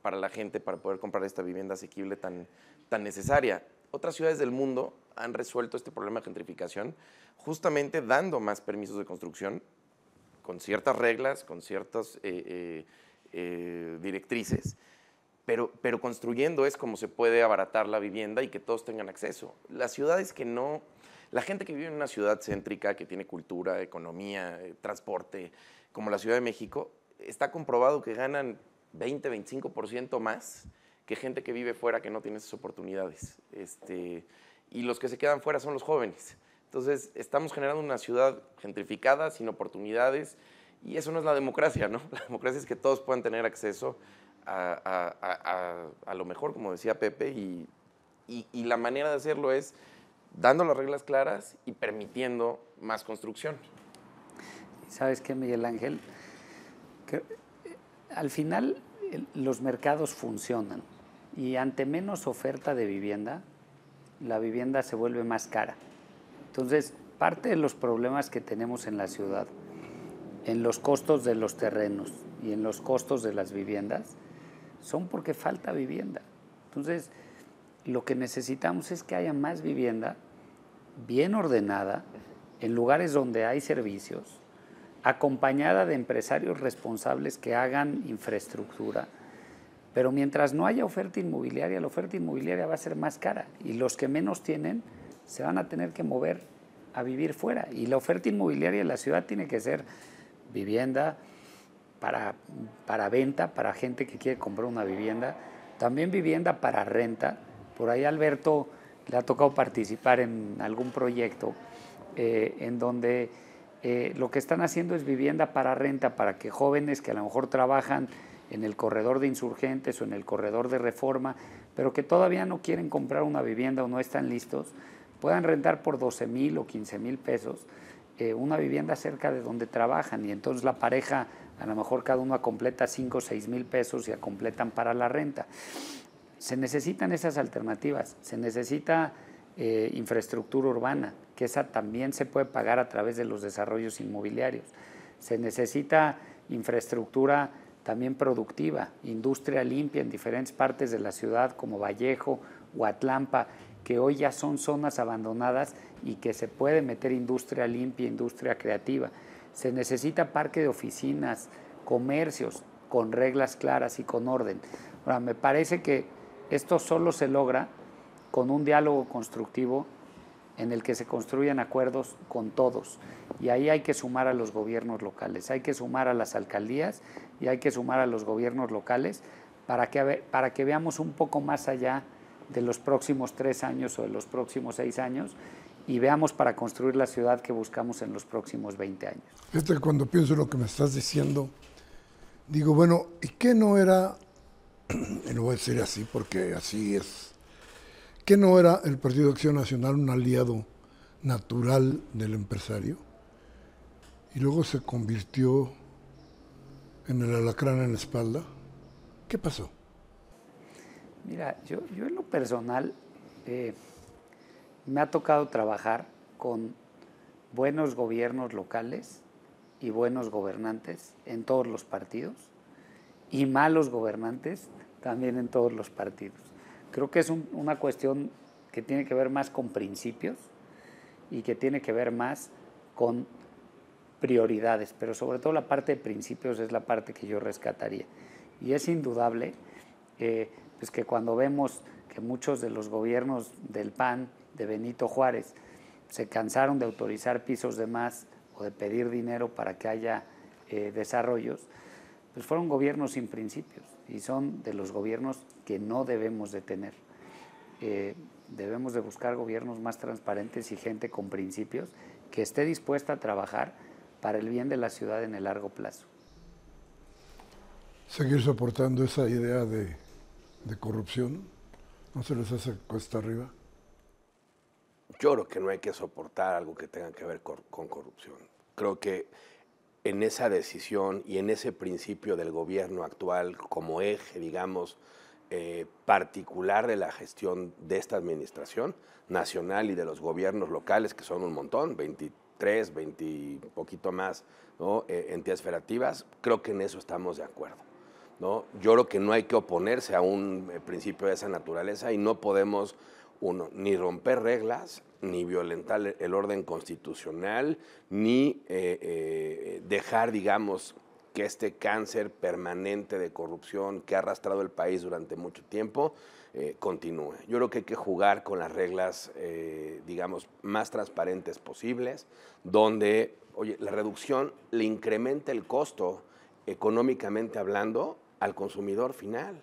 para la gente para poder comprar esta vivienda asequible tan, tan necesaria. Otras ciudades del mundo han resuelto este problema de gentrificación justamente dando más permisos de construcción con ciertas reglas, con ciertas eh, eh, eh, directrices pero, construyendo es como se puede abaratar la vivienda y que todos tengan acceso. Las ciudades que no, la gente que vive en una ciudad céntrica, que tiene cultura, economía, eh, transporte, como la Ciudad de México, está comprobado que ganan 20, 25% más que gente que vive fuera que no tiene esas oportunidades. Este, y los que se quedan fuera son los jóvenes. Entonces, estamos generando una ciudad gentrificada, sin oportunidades, y eso no es la democracia, ¿no? La democracia es que todos puedan tener acceso a, lo mejor, como decía Pepe, y, y, la manera de hacerlo es dando las reglas claras y permitiendo más construcción. ¿Sabes qué, Miguel Ángel? Eh, al final los mercados funcionan y ante menos oferta de vivienda, la vivienda se vuelve más cara. Entonces, parte de los problemas que tenemos en la ciudad, en los costos de los terrenos y en los costos de las viviendas, son porque falta vivienda. Entonces, lo que necesitamos es que haya más vivienda bien ordenada, en lugares donde hay servicios, acompañada de empresarios responsables que hagan infraestructura. Pero mientras no haya oferta inmobiliaria, la oferta inmobiliaria va a ser más cara y los que menos tienen se van a tener que mover a vivir fuera. Y la oferta inmobiliaria en la ciudad tiene que ser vivienda, para, para venta, para gente que quiere comprar una vivienda, también vivienda para renta. Por ahí Alberto le ha tocado participar en algún proyecto eh, en donde eh, lo que están haciendo es vivienda para renta, para que jóvenes que a lo mejor trabajan en el corredor de insurgentes o en el corredor de reforma, pero que todavía no quieren comprar una vivienda o no están listos, puedan rentar por 12 mil o 15 mil pesos eh, una vivienda cerca de donde trabajan y entonces la pareja a lo mejor cada uno completa 5 o 6 mil pesos y completan para la renta. Se necesitan esas alternativas, se necesita eh, infraestructura urbana, que esa también se puede pagar a través de los desarrollos inmobiliarios. Se necesita infraestructura también productiva, industria limpia en diferentes partes de la ciudad como Vallejo o Atlampa, que hoy ya son zonas abandonadas y que se puede meter industria limpia, industria creativa. Se necesita parque de oficinas, comercios, con reglas claras y con orden. Ahora, me parece que esto solo se logra con un diálogo constructivo en el que se construyan acuerdos con todos. Y ahí hay que sumar a los gobiernos locales, hay que sumar a las alcaldías y hay que sumar a los gobiernos locales para que, para que veamos un poco más allá de los próximos tres años o de los próximos seis años y veamos para construir la ciudad que buscamos en los próximos 20 años. Fíjate, cuando pienso en lo que me estás diciendo, digo, bueno, ¿y qué no era, y no voy a decir así porque así es, ¿qué no era el Partido de Acción Nacional un aliado natural del empresario? Y luego se convirtió en el alacrán en la espalda. ¿Qué pasó? Mira, yo, yo en lo personal... Eh, me ha tocado trabajar con buenos gobiernos locales y buenos gobernantes en todos los partidos y malos gobernantes también en todos los partidos. Creo que es una cuestión que tiene que ver más con principios y que tiene que ver más con prioridades, pero sobre todo la parte de principios es la parte que yo rescataría. Y es indudable eh, pues que cuando vemos que muchos de los gobiernos del PAN, de Benito Juárez, se cansaron de autorizar pisos de más o de pedir dinero para que haya eh, desarrollos, pues fueron gobiernos sin principios y son de los gobiernos que no debemos de tener. Eh, debemos de buscar gobiernos más transparentes y gente con principios que esté dispuesta a trabajar para el bien de la ciudad en el largo plazo. Seguir soportando esa idea de corrupción, ¿no se les hace cuesta arriba? yo creo que no hay que soportar algo que tenga que ver con, corrupción. Creo que en esa decisión y en ese principio del gobierno actual como eje, digamos, eh, particular de la gestión de esta administración nacional y de los gobiernos locales, que son un montón, 23, 20, poquito más, ¿no? Eh, entidades federativas, creo que en eso estamos de acuerdo. ¿no? Yo creo que no hay que oponerse a un eh, principio de esa naturaleza y no podemos uno, ni romper reglas, ni violentar el orden constitucional, ni eh, eh, dejar, digamos, que este cáncer permanente de corrupción que ha arrastrado el país durante mucho tiempo eh, continúe. Yo creo que hay que jugar con las reglas, digamos, más transparentes posibles, donde, oye, la reducción le incrementa el costo económicamente hablando al consumidor final.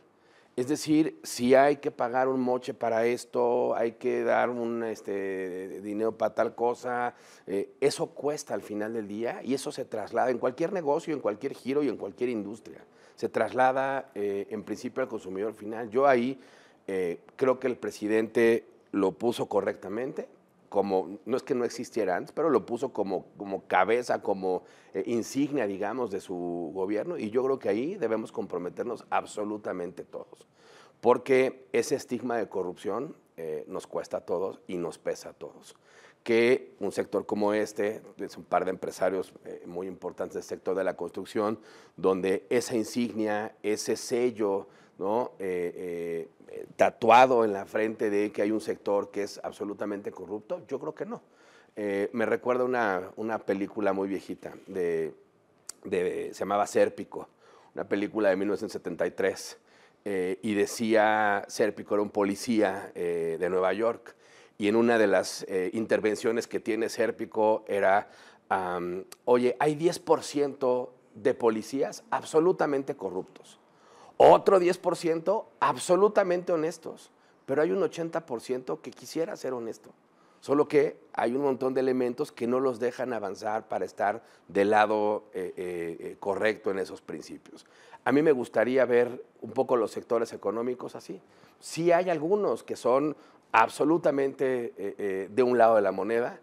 Es decir, si hay que pagar un moche para esto, hay que dar un este, dinero para tal cosa, eh, eso cuesta al final del día y eso se traslada en cualquier negocio, en cualquier giro y en cualquier industria. Se traslada eh, en principio al consumidor final. Yo ahí eh, creo que el presidente lo puso correctamente, como, no es que no existiera antes, pero lo puso como, como cabeza, como eh, insignia, digamos, de su gobierno. Y yo creo que ahí debemos comprometernos absolutamente todos, porque ese estigma de corrupción eh, nos cuesta a todos y nos pesa a todos. Que un sector como este, es un par de empresarios eh, muy importantes del sector de la construcción, donde esa insignia, ese sello, eh, eh, tatuado en la frente de que hay un sector que es absolutamente corrupto? Yo creo que no. Eh, me recuerda una, película muy viejita, de, se llamaba Sérpico, una película de 1973, y decía, Sérpico era un policía de Nueva York, y en una de las intervenciones que tiene Sérpico era, oye, hay 10% de policías absolutamente corruptos. Otro 10% absolutamente honestos, pero hay un 80% que quisiera ser honesto. Solo que hay un montón de elementos que no los dejan avanzar para estar del lado eh, eh, eh, correcto en esos principios. A mí me gustaría ver un poco los sectores económicos así. Sí hay algunos que son absolutamente de un lado de la moneda,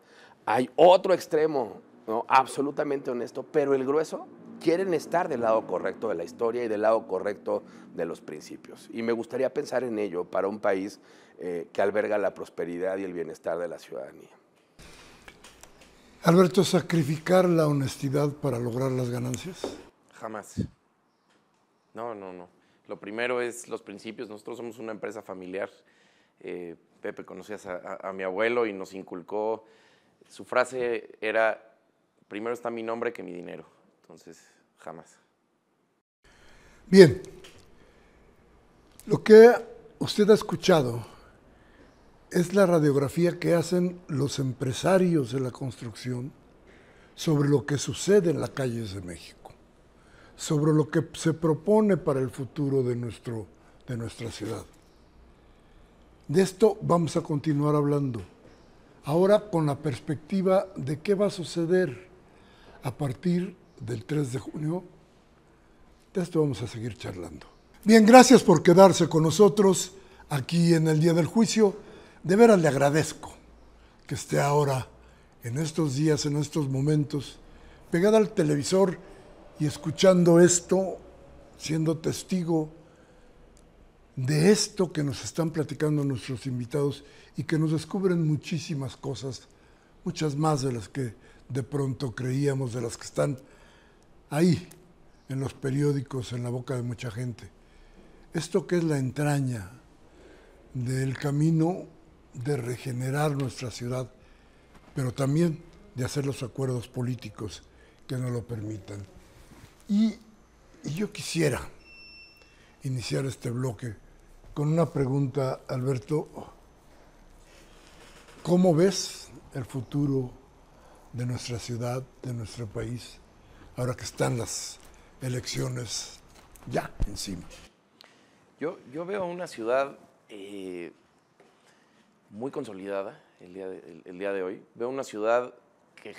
hay otro extremo ¿no? absolutamente honesto, pero el grueso quieren estar del lado correcto de la historia y del lado correcto de los principios. Y me gustaría pensar en ello para un país eh, que alberga la prosperidad y el bienestar de la ciudadanía. Alberto, ¿sacrificar la honestidad para lograr las ganancias? Jamás. No, no, no. Lo primero es los principios. Nosotros somos una empresa familiar. Eh, Pepe, conocías a mi abuelo y nos inculcó. Su frase era, primero está mi nombre que mi dinero. Entonces, jamás. Bien, lo que usted ha escuchado es la radiografía que hacen los empresarios de la construcción sobre lo que sucede en las calles de México, sobre lo que se propone para el futuro de, nuestro, de nuestra ciudad. De esto vamos a continuar hablando, ahora con la perspectiva de qué va a suceder a partir de del 3 de junio, de esto vamos a seguir charlando. Bien, gracias por quedarse con nosotros aquí en el día del juicio. De veras le agradezco que esté ahora, en estos días, en estos momentos, pegada al televisor y escuchando esto, siendo testigo de esto que nos están platicando nuestros invitados y que nos descubren muchísimas cosas, muchas más de las que de pronto creíamos, de las que están ahí, en los periódicos, en la boca de mucha gente. Esto que es la entraña del camino de regenerar nuestra ciudad, pero también de hacer los acuerdos políticos que nos lo permitan. Y, yo quisiera iniciar este bloque con una pregunta, Alberto. ¿Cómo ves el futuro de nuestra ciudad, de nuestro país? ahora que están las elecciones ya encima. Yo, yo veo una ciudad eh, muy consolidada el día, de, el, día, de, hoy. Veo una ciudad que,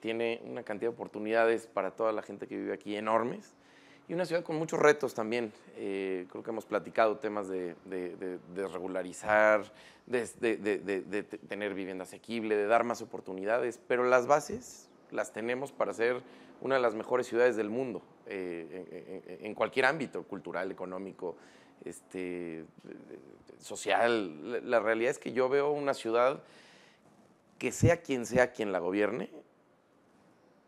tiene una cantidad de oportunidades para toda la gente que vive aquí enormes y una ciudad con muchos retos también. Eh, creo que hemos platicado temas de, de regularizar, de tener vivienda asequible, de dar más oportunidades, pero las bases las tenemos para ser una de las mejores ciudades del mundo, eh, eh, eh, en, cualquier ámbito, cultural, económico, este, social. La realidad es que yo veo una ciudad que sea quien sea quien la gobierne,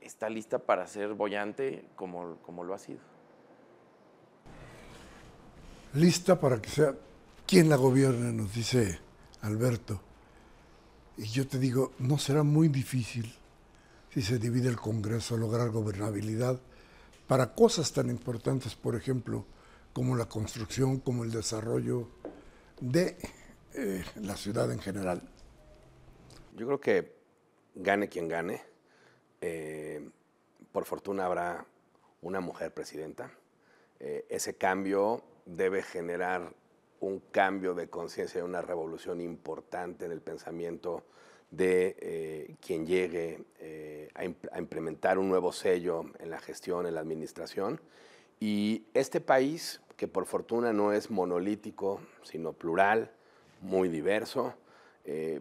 está lista para ser bollante como, como lo ha sido. Lista para que sea quien la gobierne, nos dice Alberto. Y yo te digo, no será muy difícil si se divide el Congreso, lograr gobernabilidad para cosas tan importantes, por ejemplo, como la construcción, como el desarrollo de eh, la ciudad en general. Yo creo que gane quien gane, eh, por fortuna habrá una mujer presidenta. Eh, ese cambio debe generar un cambio de conciencia, una revolución importante en el pensamiento de eh, quien llegue eh, a, implementar un nuevo sello en la gestión, en la administración. Y este país, que por fortuna no es monolítico, sino plural, muy diverso, eh,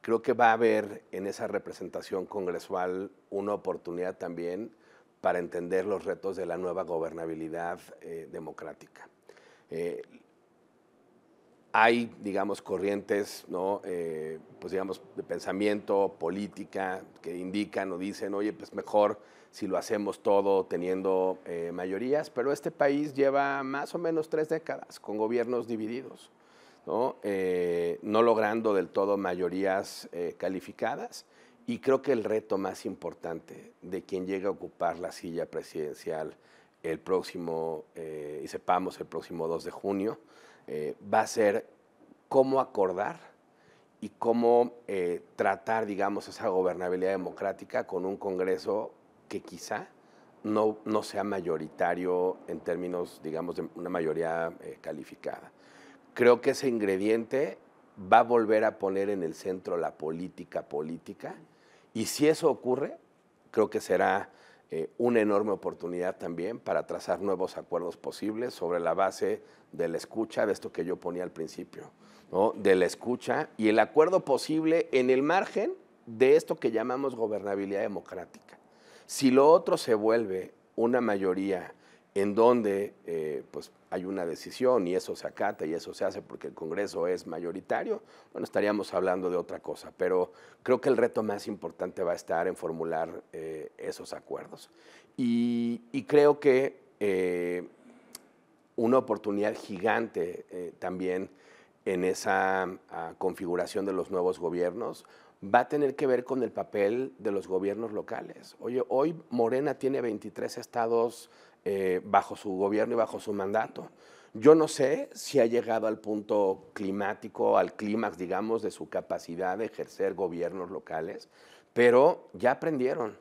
creo que va a haber en esa representación congresual una oportunidad también para entender los retos de la nueva gobernabilidad democrática hay, digamos, corrientes, ¿no? Eh, pues digamos, de pensamiento, política, que indican o dicen, oye, pues mejor si lo hacemos todo teniendo eh, mayorías, pero este país lleva más o menos tres décadas con gobiernos divididos, ¿no? Eh, logrando del todo mayorías calificadas. Y creo que el reto más importante de quien llega a ocupar la silla presidencial el próximo, eh, y sepamos el próximo 2 de junio, eh, va a ser cómo acordar y cómo eh, tratar, digamos, esa gobernabilidad democrática con un Congreso que quizá no, no sea mayoritario en términos, digamos, de una mayoría calificada. Creo que ese ingrediente va a volver a poner en el centro la política política y si eso ocurre, creo que será eh, una enorme oportunidad también para trazar nuevos acuerdos posibles sobre la base de la escucha, de esto que yo ponía al principio, ¿no? de la escucha y el acuerdo posible en el margen de esto que llamamos gobernabilidad democrática. Si lo otro se vuelve una mayoría en donde eh, pues, hay una decisión y eso se acata y eso se hace porque el Congreso es mayoritario, bueno, estaríamos hablando de otra cosa, pero creo que el reto más importante va a estar en formular eh, esos acuerdos. Y, creo que eh, una oportunidad gigante eh, también en esa ah, configuración de los nuevos gobiernos va a tener que ver con el papel de los gobiernos locales. Oye, hoy Morena tiene 23 estados eh, bajo su gobierno y bajo su mandato. Yo no sé si ha llegado al punto climático, al clímax, digamos, de su capacidad de ejercer gobiernos locales, pero ya aprendieron.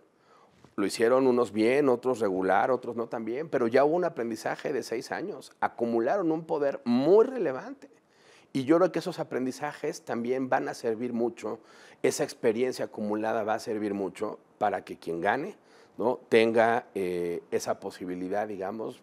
Lo hicieron unos bien, otros regular, otros no tan bien, pero ya hubo un aprendizaje de seis años. Acumularon un poder muy relevante. Y yo creo que esos aprendizajes también van a servir mucho, esa experiencia acumulada va a servir mucho para que quien gane tenga eh, esa posibilidad, digamos,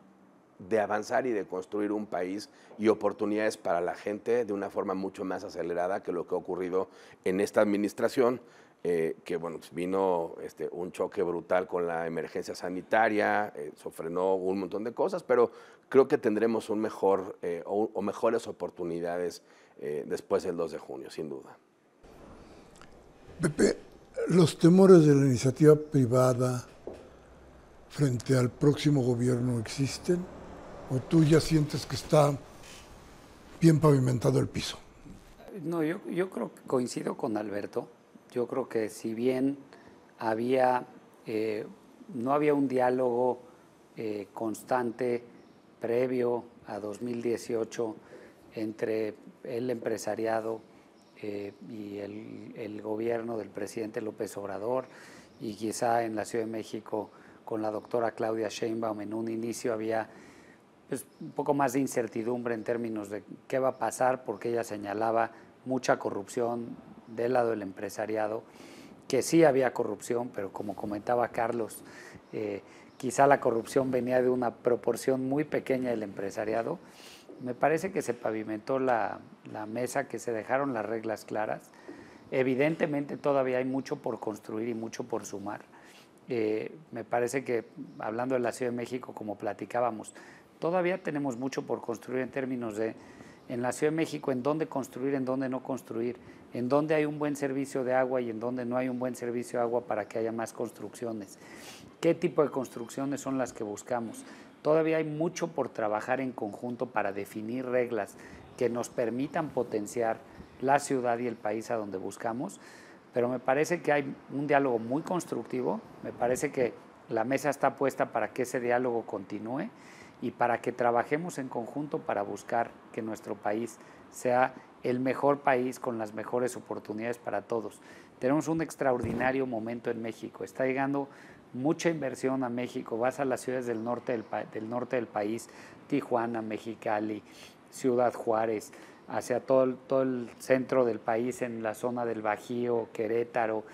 de avanzar y de construir un país y oportunidades para la gente de una forma mucho más acelerada que lo que ha ocurrido en esta administración, eh, que bueno, pues vino este, un choque brutal con la emergencia sanitaria, eh, se frenó un montón de cosas, pero creo que tendremos un mejor eh, o, o, mejores oportunidades después del 2 de junio, sin duda. Pepe, los temores de la iniciativa privada, frente al próximo gobierno existen? ¿O tú ya sientes que está bien pavimentado el piso? No, yo, creo que coincido con Alberto. Yo creo que si bien había, eh, no había un diálogo eh, constante previo a 2018 entre el empresariado eh, y el, gobierno del presidente López Obrador y quizá en la Ciudad de México con la doctora Claudia Sheinbaum en un inicio había pues, un poco más de incertidumbre en términos de qué va a pasar, porque ella señalaba mucha corrupción del lado del empresariado, que sí había corrupción, pero como comentaba Carlos, eh, quizá la corrupción venía de una proporción muy pequeña del empresariado. Me parece que se pavimentó la mesa, que se dejaron las reglas claras. Evidentemente todavía hay mucho por construir y mucho por sumar eh, me parece que hablando de la Ciudad de México, como platicábamos, todavía tenemos mucho por construir en términos de en la Ciudad de México, en dónde construir, en dónde no construir, en dónde hay un buen servicio de agua y en dónde no hay un buen servicio de agua para que haya más construcciones. ¿Qué tipo de construcciones son las que buscamos? Todavía hay mucho por trabajar en conjunto para definir reglas que nos permitan potenciar la ciudad y el país a donde buscamos, pero me parece que hay un diálogo muy constructivo, me parece que la mesa está puesta para que ese diálogo continúe y para que trabajemos en conjunto para buscar que nuestro país sea el mejor país con las mejores oportunidades para todos. Tenemos un extraordinario momento en México, está llegando mucha inversión a México, vas a las ciudades del norte del, norte del país, Tijuana, Mexicali, Ciudad Juárez, hacia todo, el centro del país, en la zona del Bajío, Querétaro,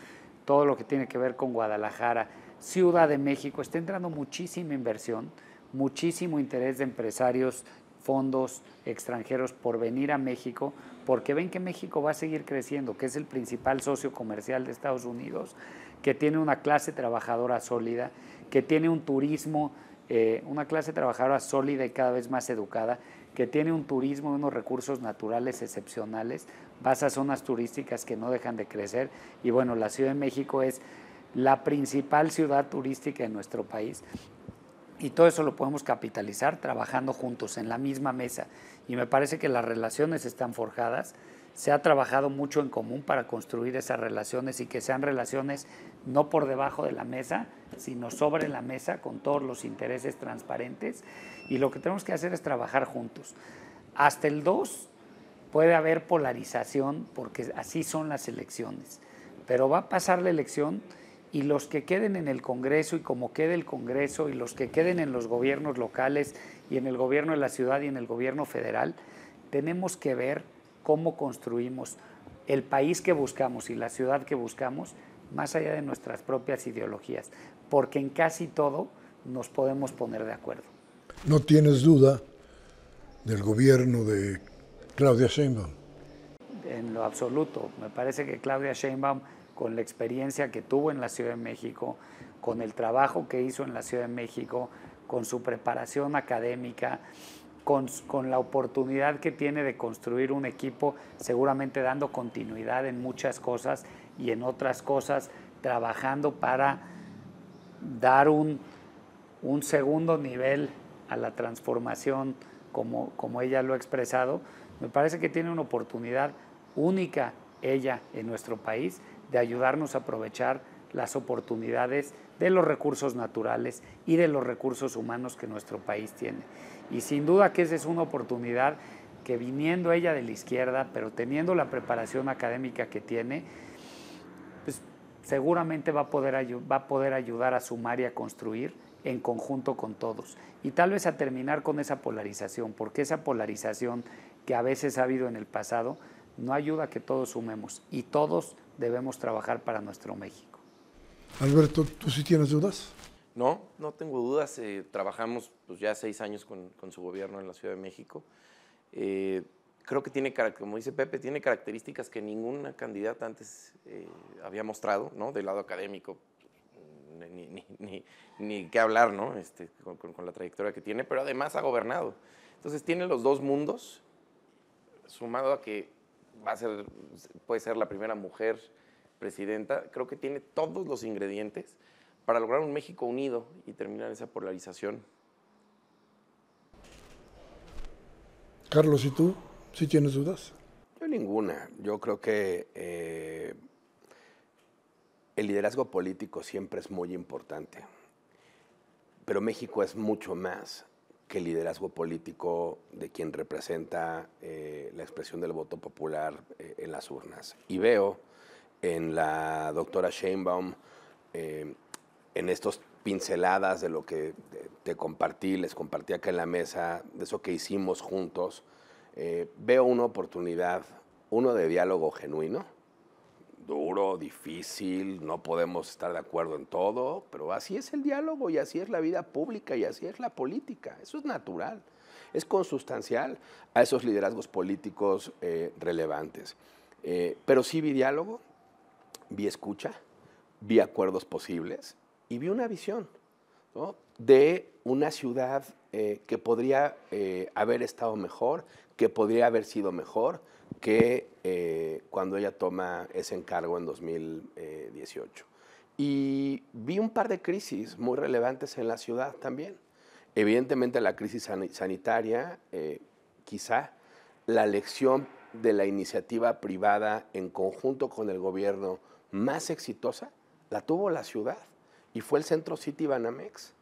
todo lo que tiene que ver con Guadalajara, Ciudad de México, está entrando muchísima inversión, muchísimo interés de empresarios, fondos extranjeros por venir a México, porque ven que México va a seguir creciendo, que es el principal socio comercial de Estados Unidos, que tiene una clase trabajadora sólida, que tiene un turismo, eh, una clase trabajadora sólida y cada vez más educada, que tiene un turismo unos recursos naturales excepcionales, vas zonas turísticas que no dejan de crecer y bueno, la Ciudad de México es la principal ciudad turística de nuestro país y todo eso lo podemos capitalizar trabajando juntos en la misma mesa y me parece que las relaciones están forjadas se ha trabajado mucho en común para construir esas relaciones y que sean relaciones no por debajo de la mesa, sino sobre la mesa, con todos los intereses transparentes y lo que tenemos que hacer es trabajar juntos. Hasta el 2 puede haber polarización porque así son las elecciones, pero va a pasar la elección y los que queden en el Congreso y como quede el Congreso y los que queden en los gobiernos locales y en el gobierno de la ciudad y en el gobierno federal, tenemos que ver cómo construimos el país que buscamos y la ciudad que buscamos más allá de nuestras propias ideologías, porque en casi todo nos podemos poner de acuerdo. No tienes duda del gobierno de Claudia Sheinbaum. En lo absoluto, me parece que Claudia Sheinbaum con la experiencia que tuvo en la Ciudad de México, con el trabajo que hizo en la Ciudad de México, con su preparación académica, con, la oportunidad que tiene de construir un equipo, seguramente dando continuidad en muchas cosas y en otras cosas, trabajando para dar un segundo nivel a la transformación como, como ella lo ha expresado, me parece que tiene una oportunidad única ella en nuestro país de ayudarnos a aprovechar las oportunidades de los recursos naturales y de los recursos humanos que nuestro país tiene. Y sin duda que esa es una oportunidad que viniendo ella de la izquierda, pero teniendo la preparación académica que tiene, pues, seguramente va a poder, va a poder ayudar a sumar y a construir en conjunto con todos. Y tal vez a terminar con esa polarización, porque esa polarización que a veces ha habido en el pasado no ayuda a que todos sumemos y todos debemos trabajar para nuestro México. Alberto, ¿tú sí tienes dudas? No, no tengo dudas. Eh, trabajamos pues, ya seis años con, su gobierno en la Ciudad de México. Eh, creo que tiene, como dice Pepe, tiene características que ninguna candidata antes eh, había mostrado, ¿no? Del lado académico, ni, ni, qué hablar, ¿no? Este, con, la trayectoria que tiene, pero además ha gobernado. Entonces tiene los dos mundos, sumado a que va a ser, puede ser la primera mujer presidenta, creo que tiene todos los ingredientes para lograr un México unido y terminar esa polarización. Carlos, ¿y tú? ¿Sí tienes dudas? Yo ninguna. Yo creo que eh, el liderazgo político siempre es muy importante, pero México es mucho más que el liderazgo político de quien representa eh, la expresión del voto popular eh, en las urnas. Y veo en la doctora Sheinbaum, eh, en estos pinceladas de lo que te compartí, les compartí acá en la mesa, de eso que hicimos juntos, veo una oportunidad, uno de diálogo genuino, duro, difícil, no podemos estar de acuerdo en todo, pero así es el diálogo y así es la vida pública y así es la política. Eso es natural, es consustancial a esos liderazgos políticos eh, relevantes. Eh, pero sí vi diálogo, vi escucha, vi acuerdos posibles y vi una visión de una ciudad eh, que podría haber estado mejor, que podría haber sido mejor, que eh, cuando ella toma ese encargo en 2018. Y vi un par de crisis muy relevantes en la ciudad también. Evidentemente la crisis sanitaria, eh, quizá la elección de la iniciativa privada en conjunto con el gobierno más exitosa, la tuvo la ciudad y fue el centro City Banamex.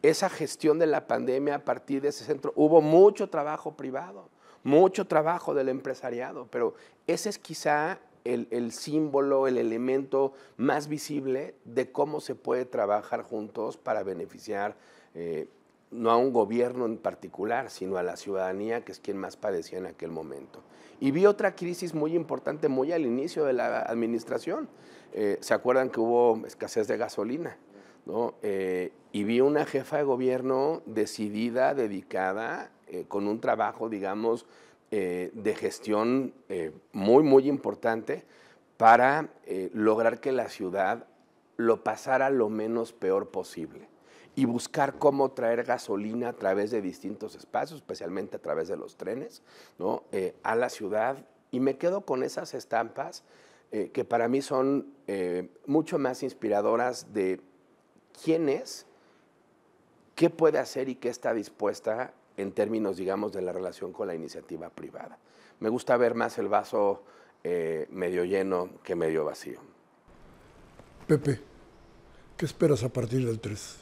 Esa gestión de la pandemia a partir de ese centro, hubo mucho trabajo privado mucho trabajo del empresariado, pero ese es quizá el, símbolo, el elemento más visible de cómo se puede trabajar juntos para beneficiar eh, no a un gobierno en particular, sino a la ciudadanía, que es quien más padecía en aquel momento. Y vi otra crisis muy importante muy al inicio de la administración. Eh, ¿Se acuerdan que hubo escasez de gasolina? Eh, y vi una jefa de gobierno decidida, dedicada eh, con un trabajo, digamos, eh, de gestión eh, muy, muy importante para lograr que la ciudad lo pasara lo menos peor posible y buscar cómo traer gasolina a través de distintos espacios, especialmente a través de los trenes, a la ciudad. Y me quedo con esas estampas que para mí son mucho más inspiradoras de quién es, qué puede hacer y qué está dispuesta en términos, digamos, de la relación con la iniciativa privada. Me gusta ver más el vaso eh, medio lleno que medio vacío. Pepe, ¿qué esperas a partir del 3?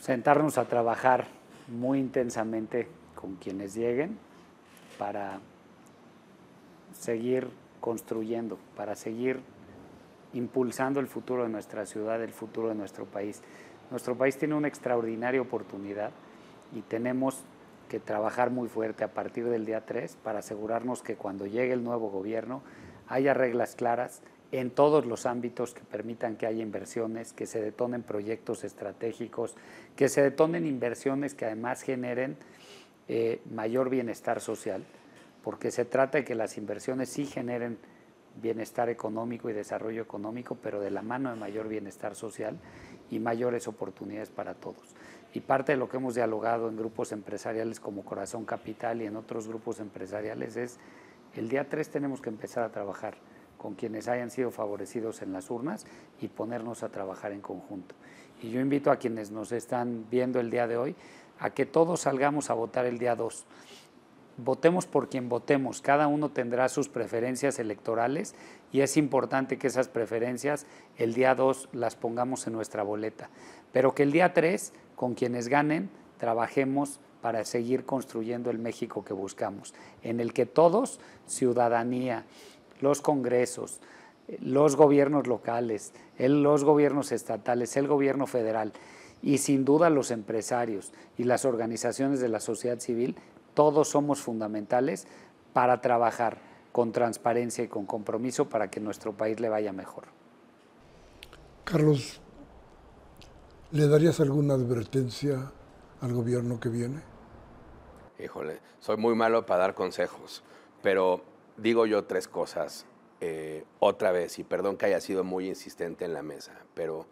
Sentarnos a trabajar muy intensamente con quienes lleguen para seguir construyendo, para seguir impulsando el futuro de nuestra ciudad, el futuro de nuestro país. Nuestro país tiene una extraordinaria oportunidad y tenemos que trabajar muy fuerte a partir del día 3 para asegurarnos que cuando llegue el nuevo gobierno haya reglas claras en todos los ámbitos que permitan que haya inversiones, que se detonen proyectos estratégicos, que se detonen inversiones que además generen eh, mayor bienestar social, porque se trata de que las inversiones sí generen bienestar económico y desarrollo económico, pero de la mano de mayor bienestar social y mayores oportunidades para todos. Y parte de lo que hemos dialogado en grupos empresariales como Corazón Capital y en otros grupos empresariales es el día 3 tenemos que empezar a trabajar con quienes hayan sido favorecidos en las urnas y ponernos a trabajar en conjunto. Y yo invito a quienes nos están viendo el día de hoy a que todos salgamos a votar el día 2 votemos por quien votemos, cada uno tendrá sus preferencias electorales y es importante que esas preferencias el día 2 las pongamos en nuestra boleta, pero que el día 3, con quienes ganen, trabajemos para seguir construyendo el México que buscamos, en el que todos, ciudadanía, los congresos, los gobiernos locales, los gobiernos estatales, el gobierno federal y sin duda los empresarios y las organizaciones de la sociedad civil todos somos fundamentales para trabajar con transparencia y con compromiso para que nuestro país le vaya mejor. Carlos, ¿le darías alguna advertencia al gobierno que viene? Híjole, soy muy malo para dar consejos, pero digo yo tres cosas eh, otra vez, y perdón que haya sido muy insistente en la mesa, pero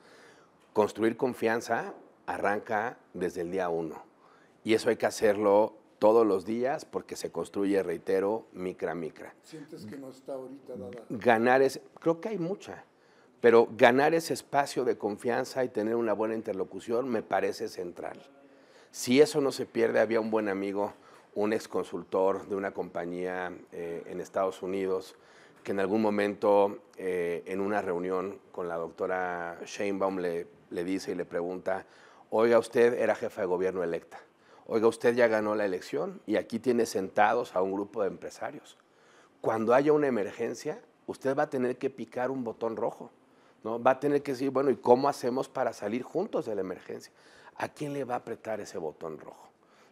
construir confianza arranca desde el día uno. Y eso hay que hacerlo todos los días porque se construye, reitero, micra micra. ¿Sientes que no está ahorita dada. Ganar es, creo que hay mucha, pero ganar ese espacio de confianza y tener una buena interlocución me parece central. Si eso no se pierde, había un buen amigo, un ex consultor de una compañía eh, en Estados Unidos, que en algún momento eh, en una reunión con la doctora Sheinbaum le, le dice y le pregunta, oiga, usted era jefa de gobierno electa oiga, usted ya ganó la elección y aquí tiene sentados a un grupo de empresarios. Cuando haya una emergencia, usted va a tener que picar un botón rojo, ¿no? Va a tener que decir, bueno, ¿y cómo hacemos para salir juntos de la emergencia? ¿A quién le va a apretar ese botón rojo?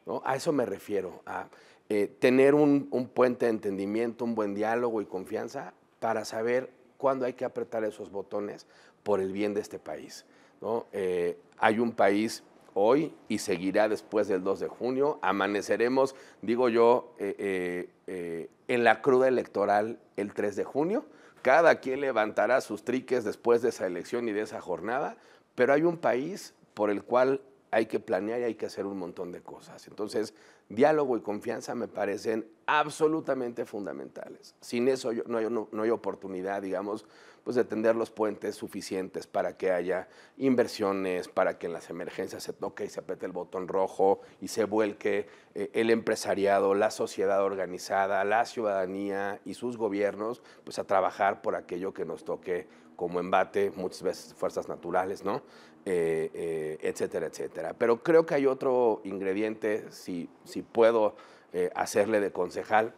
¿No? A eso me refiero, a eh, tener un, puente de entendimiento, un buen diálogo y confianza para saber cuándo hay que apretar esos botones por el bien de este país. ¿no? Eh, hay un país hoy y seguirá después del 2 de junio. Amaneceremos, digo yo, eh, eh, eh, en la cruda electoral el 3 de junio. Cada quien levantará sus triques después de esa elección y de esa jornada, pero hay un país por el cual hay que planear y hay que hacer un montón de cosas. Entonces, diálogo y confianza me parecen absolutamente fundamentales. Sin eso no hay, oportunidad, digamos, pues de tender los puentes suficientes para que haya inversiones, para que en las emergencias se toque y se apete el botón rojo y se vuelque eh, el empresariado, la sociedad organizada, la ciudadanía y sus gobiernos, pues a trabajar por aquello que nos toque como embate, muchas veces fuerzas naturales, ¿no? Eh, eh, etcétera, etcétera. Pero creo que hay otro ingrediente, si, si puedo eh, hacerle de concejal,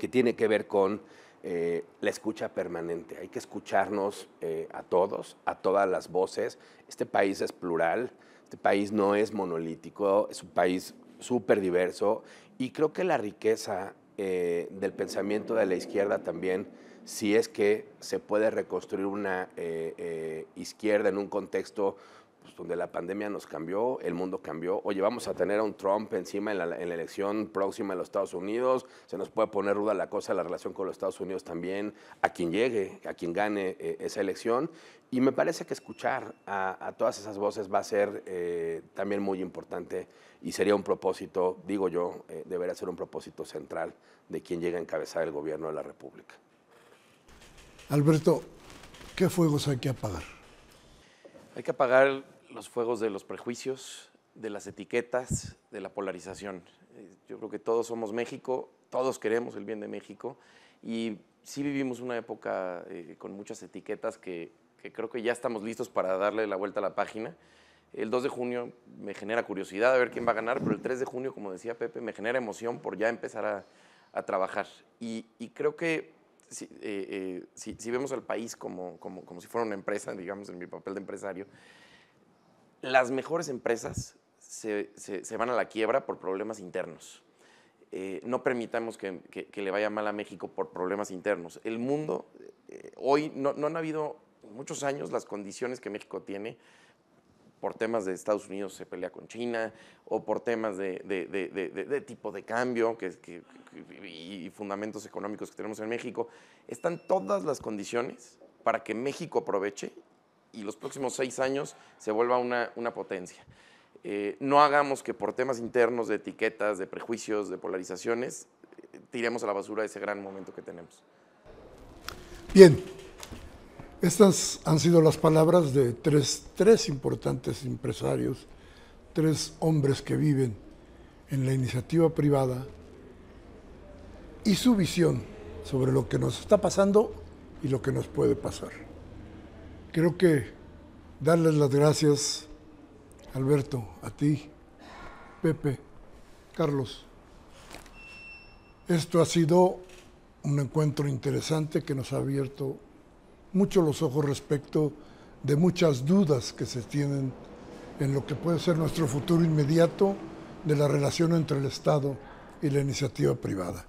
que tiene que ver con la escucha permanente. Hay que escucharnos a todos, a todas las voces. Este país es plural, este país no es monolítico, es un país súper diverso y creo que la riqueza del pensamiento de la izquierda también si es que se puede reconstruir una eh, eh, izquierda en un contexto pues, donde la pandemia nos cambió, el mundo cambió. Oye, vamos a tener a un Trump encima en la, elección próxima en los Estados Unidos, se nos puede poner ruda la cosa, la relación con los Estados Unidos también, a quien llegue, a quien gane eh, esa elección. Y me parece que escuchar a, todas esas voces va a ser también muy importante y sería un propósito, digo yo, debería ser un propósito central de quien llegue a encabezar el gobierno de la República. Alberto, ¿qué fuegos hay que apagar? Hay que apagar los fuegos de los prejuicios, de las etiquetas, de la polarización. Yo creo que todos somos México, todos queremos el bien de México y sí vivimos una época eh, con muchas etiquetas que, creo que ya estamos listos para darle la vuelta a la página. El 2 de junio me genera curiosidad a ver quién va a ganar, pero el 3 de junio, como decía Pepe, me genera emoción por ya empezar a, trabajar. y, creo que eh, eh, si, vemos al país como, si fuera una empresa, digamos, en mi papel de empresario, las mejores empresas se, van a la quiebra por problemas internos. Eh, no permitamos que, le vaya mal a México por problemas internos. El mundo, hoy no, no, han habido muchos años las condiciones que México tiene por temas de Estados Unidos se pelea con China o por temas de, tipo de cambio que, y fundamentos económicos que tenemos en México, están todas las condiciones para que México aproveche y los próximos seis años se vuelva una, una potencia. Eh, no hagamos que por temas internos de etiquetas, de prejuicios, de polarizaciones, eh, tiremos a la basura ese gran momento que tenemos. Bien, estas han sido las palabras de tres, importantes empresarios, tres hombres que viven en la iniciativa privada y su visión sobre lo que nos está pasando y lo que nos puede pasar. Creo que darles las gracias, Alberto, a ti, Pepe, Carlos. Esto ha sido un encuentro interesante que nos ha abierto muchos los ojos respecto de muchas dudas que se tienen en lo que puede ser nuestro futuro inmediato de la relación entre el Estado y la iniciativa privada.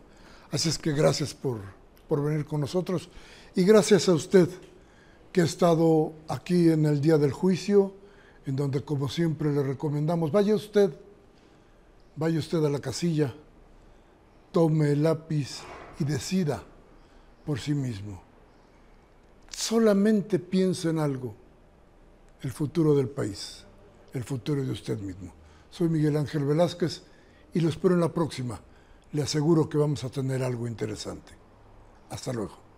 Así es que gracias por, por venir con nosotros y gracias a usted que ha estado aquí en el día del juicio, en donde como siempre le recomendamos, vaya usted, vaya usted a la casilla, tome el lápiz y decida por sí mismo solamente pienso en algo, el futuro del país, el futuro de usted mismo. Soy Miguel Ángel Velázquez y lo espero en la próxima. Le aseguro que vamos a tener algo interesante. Hasta luego.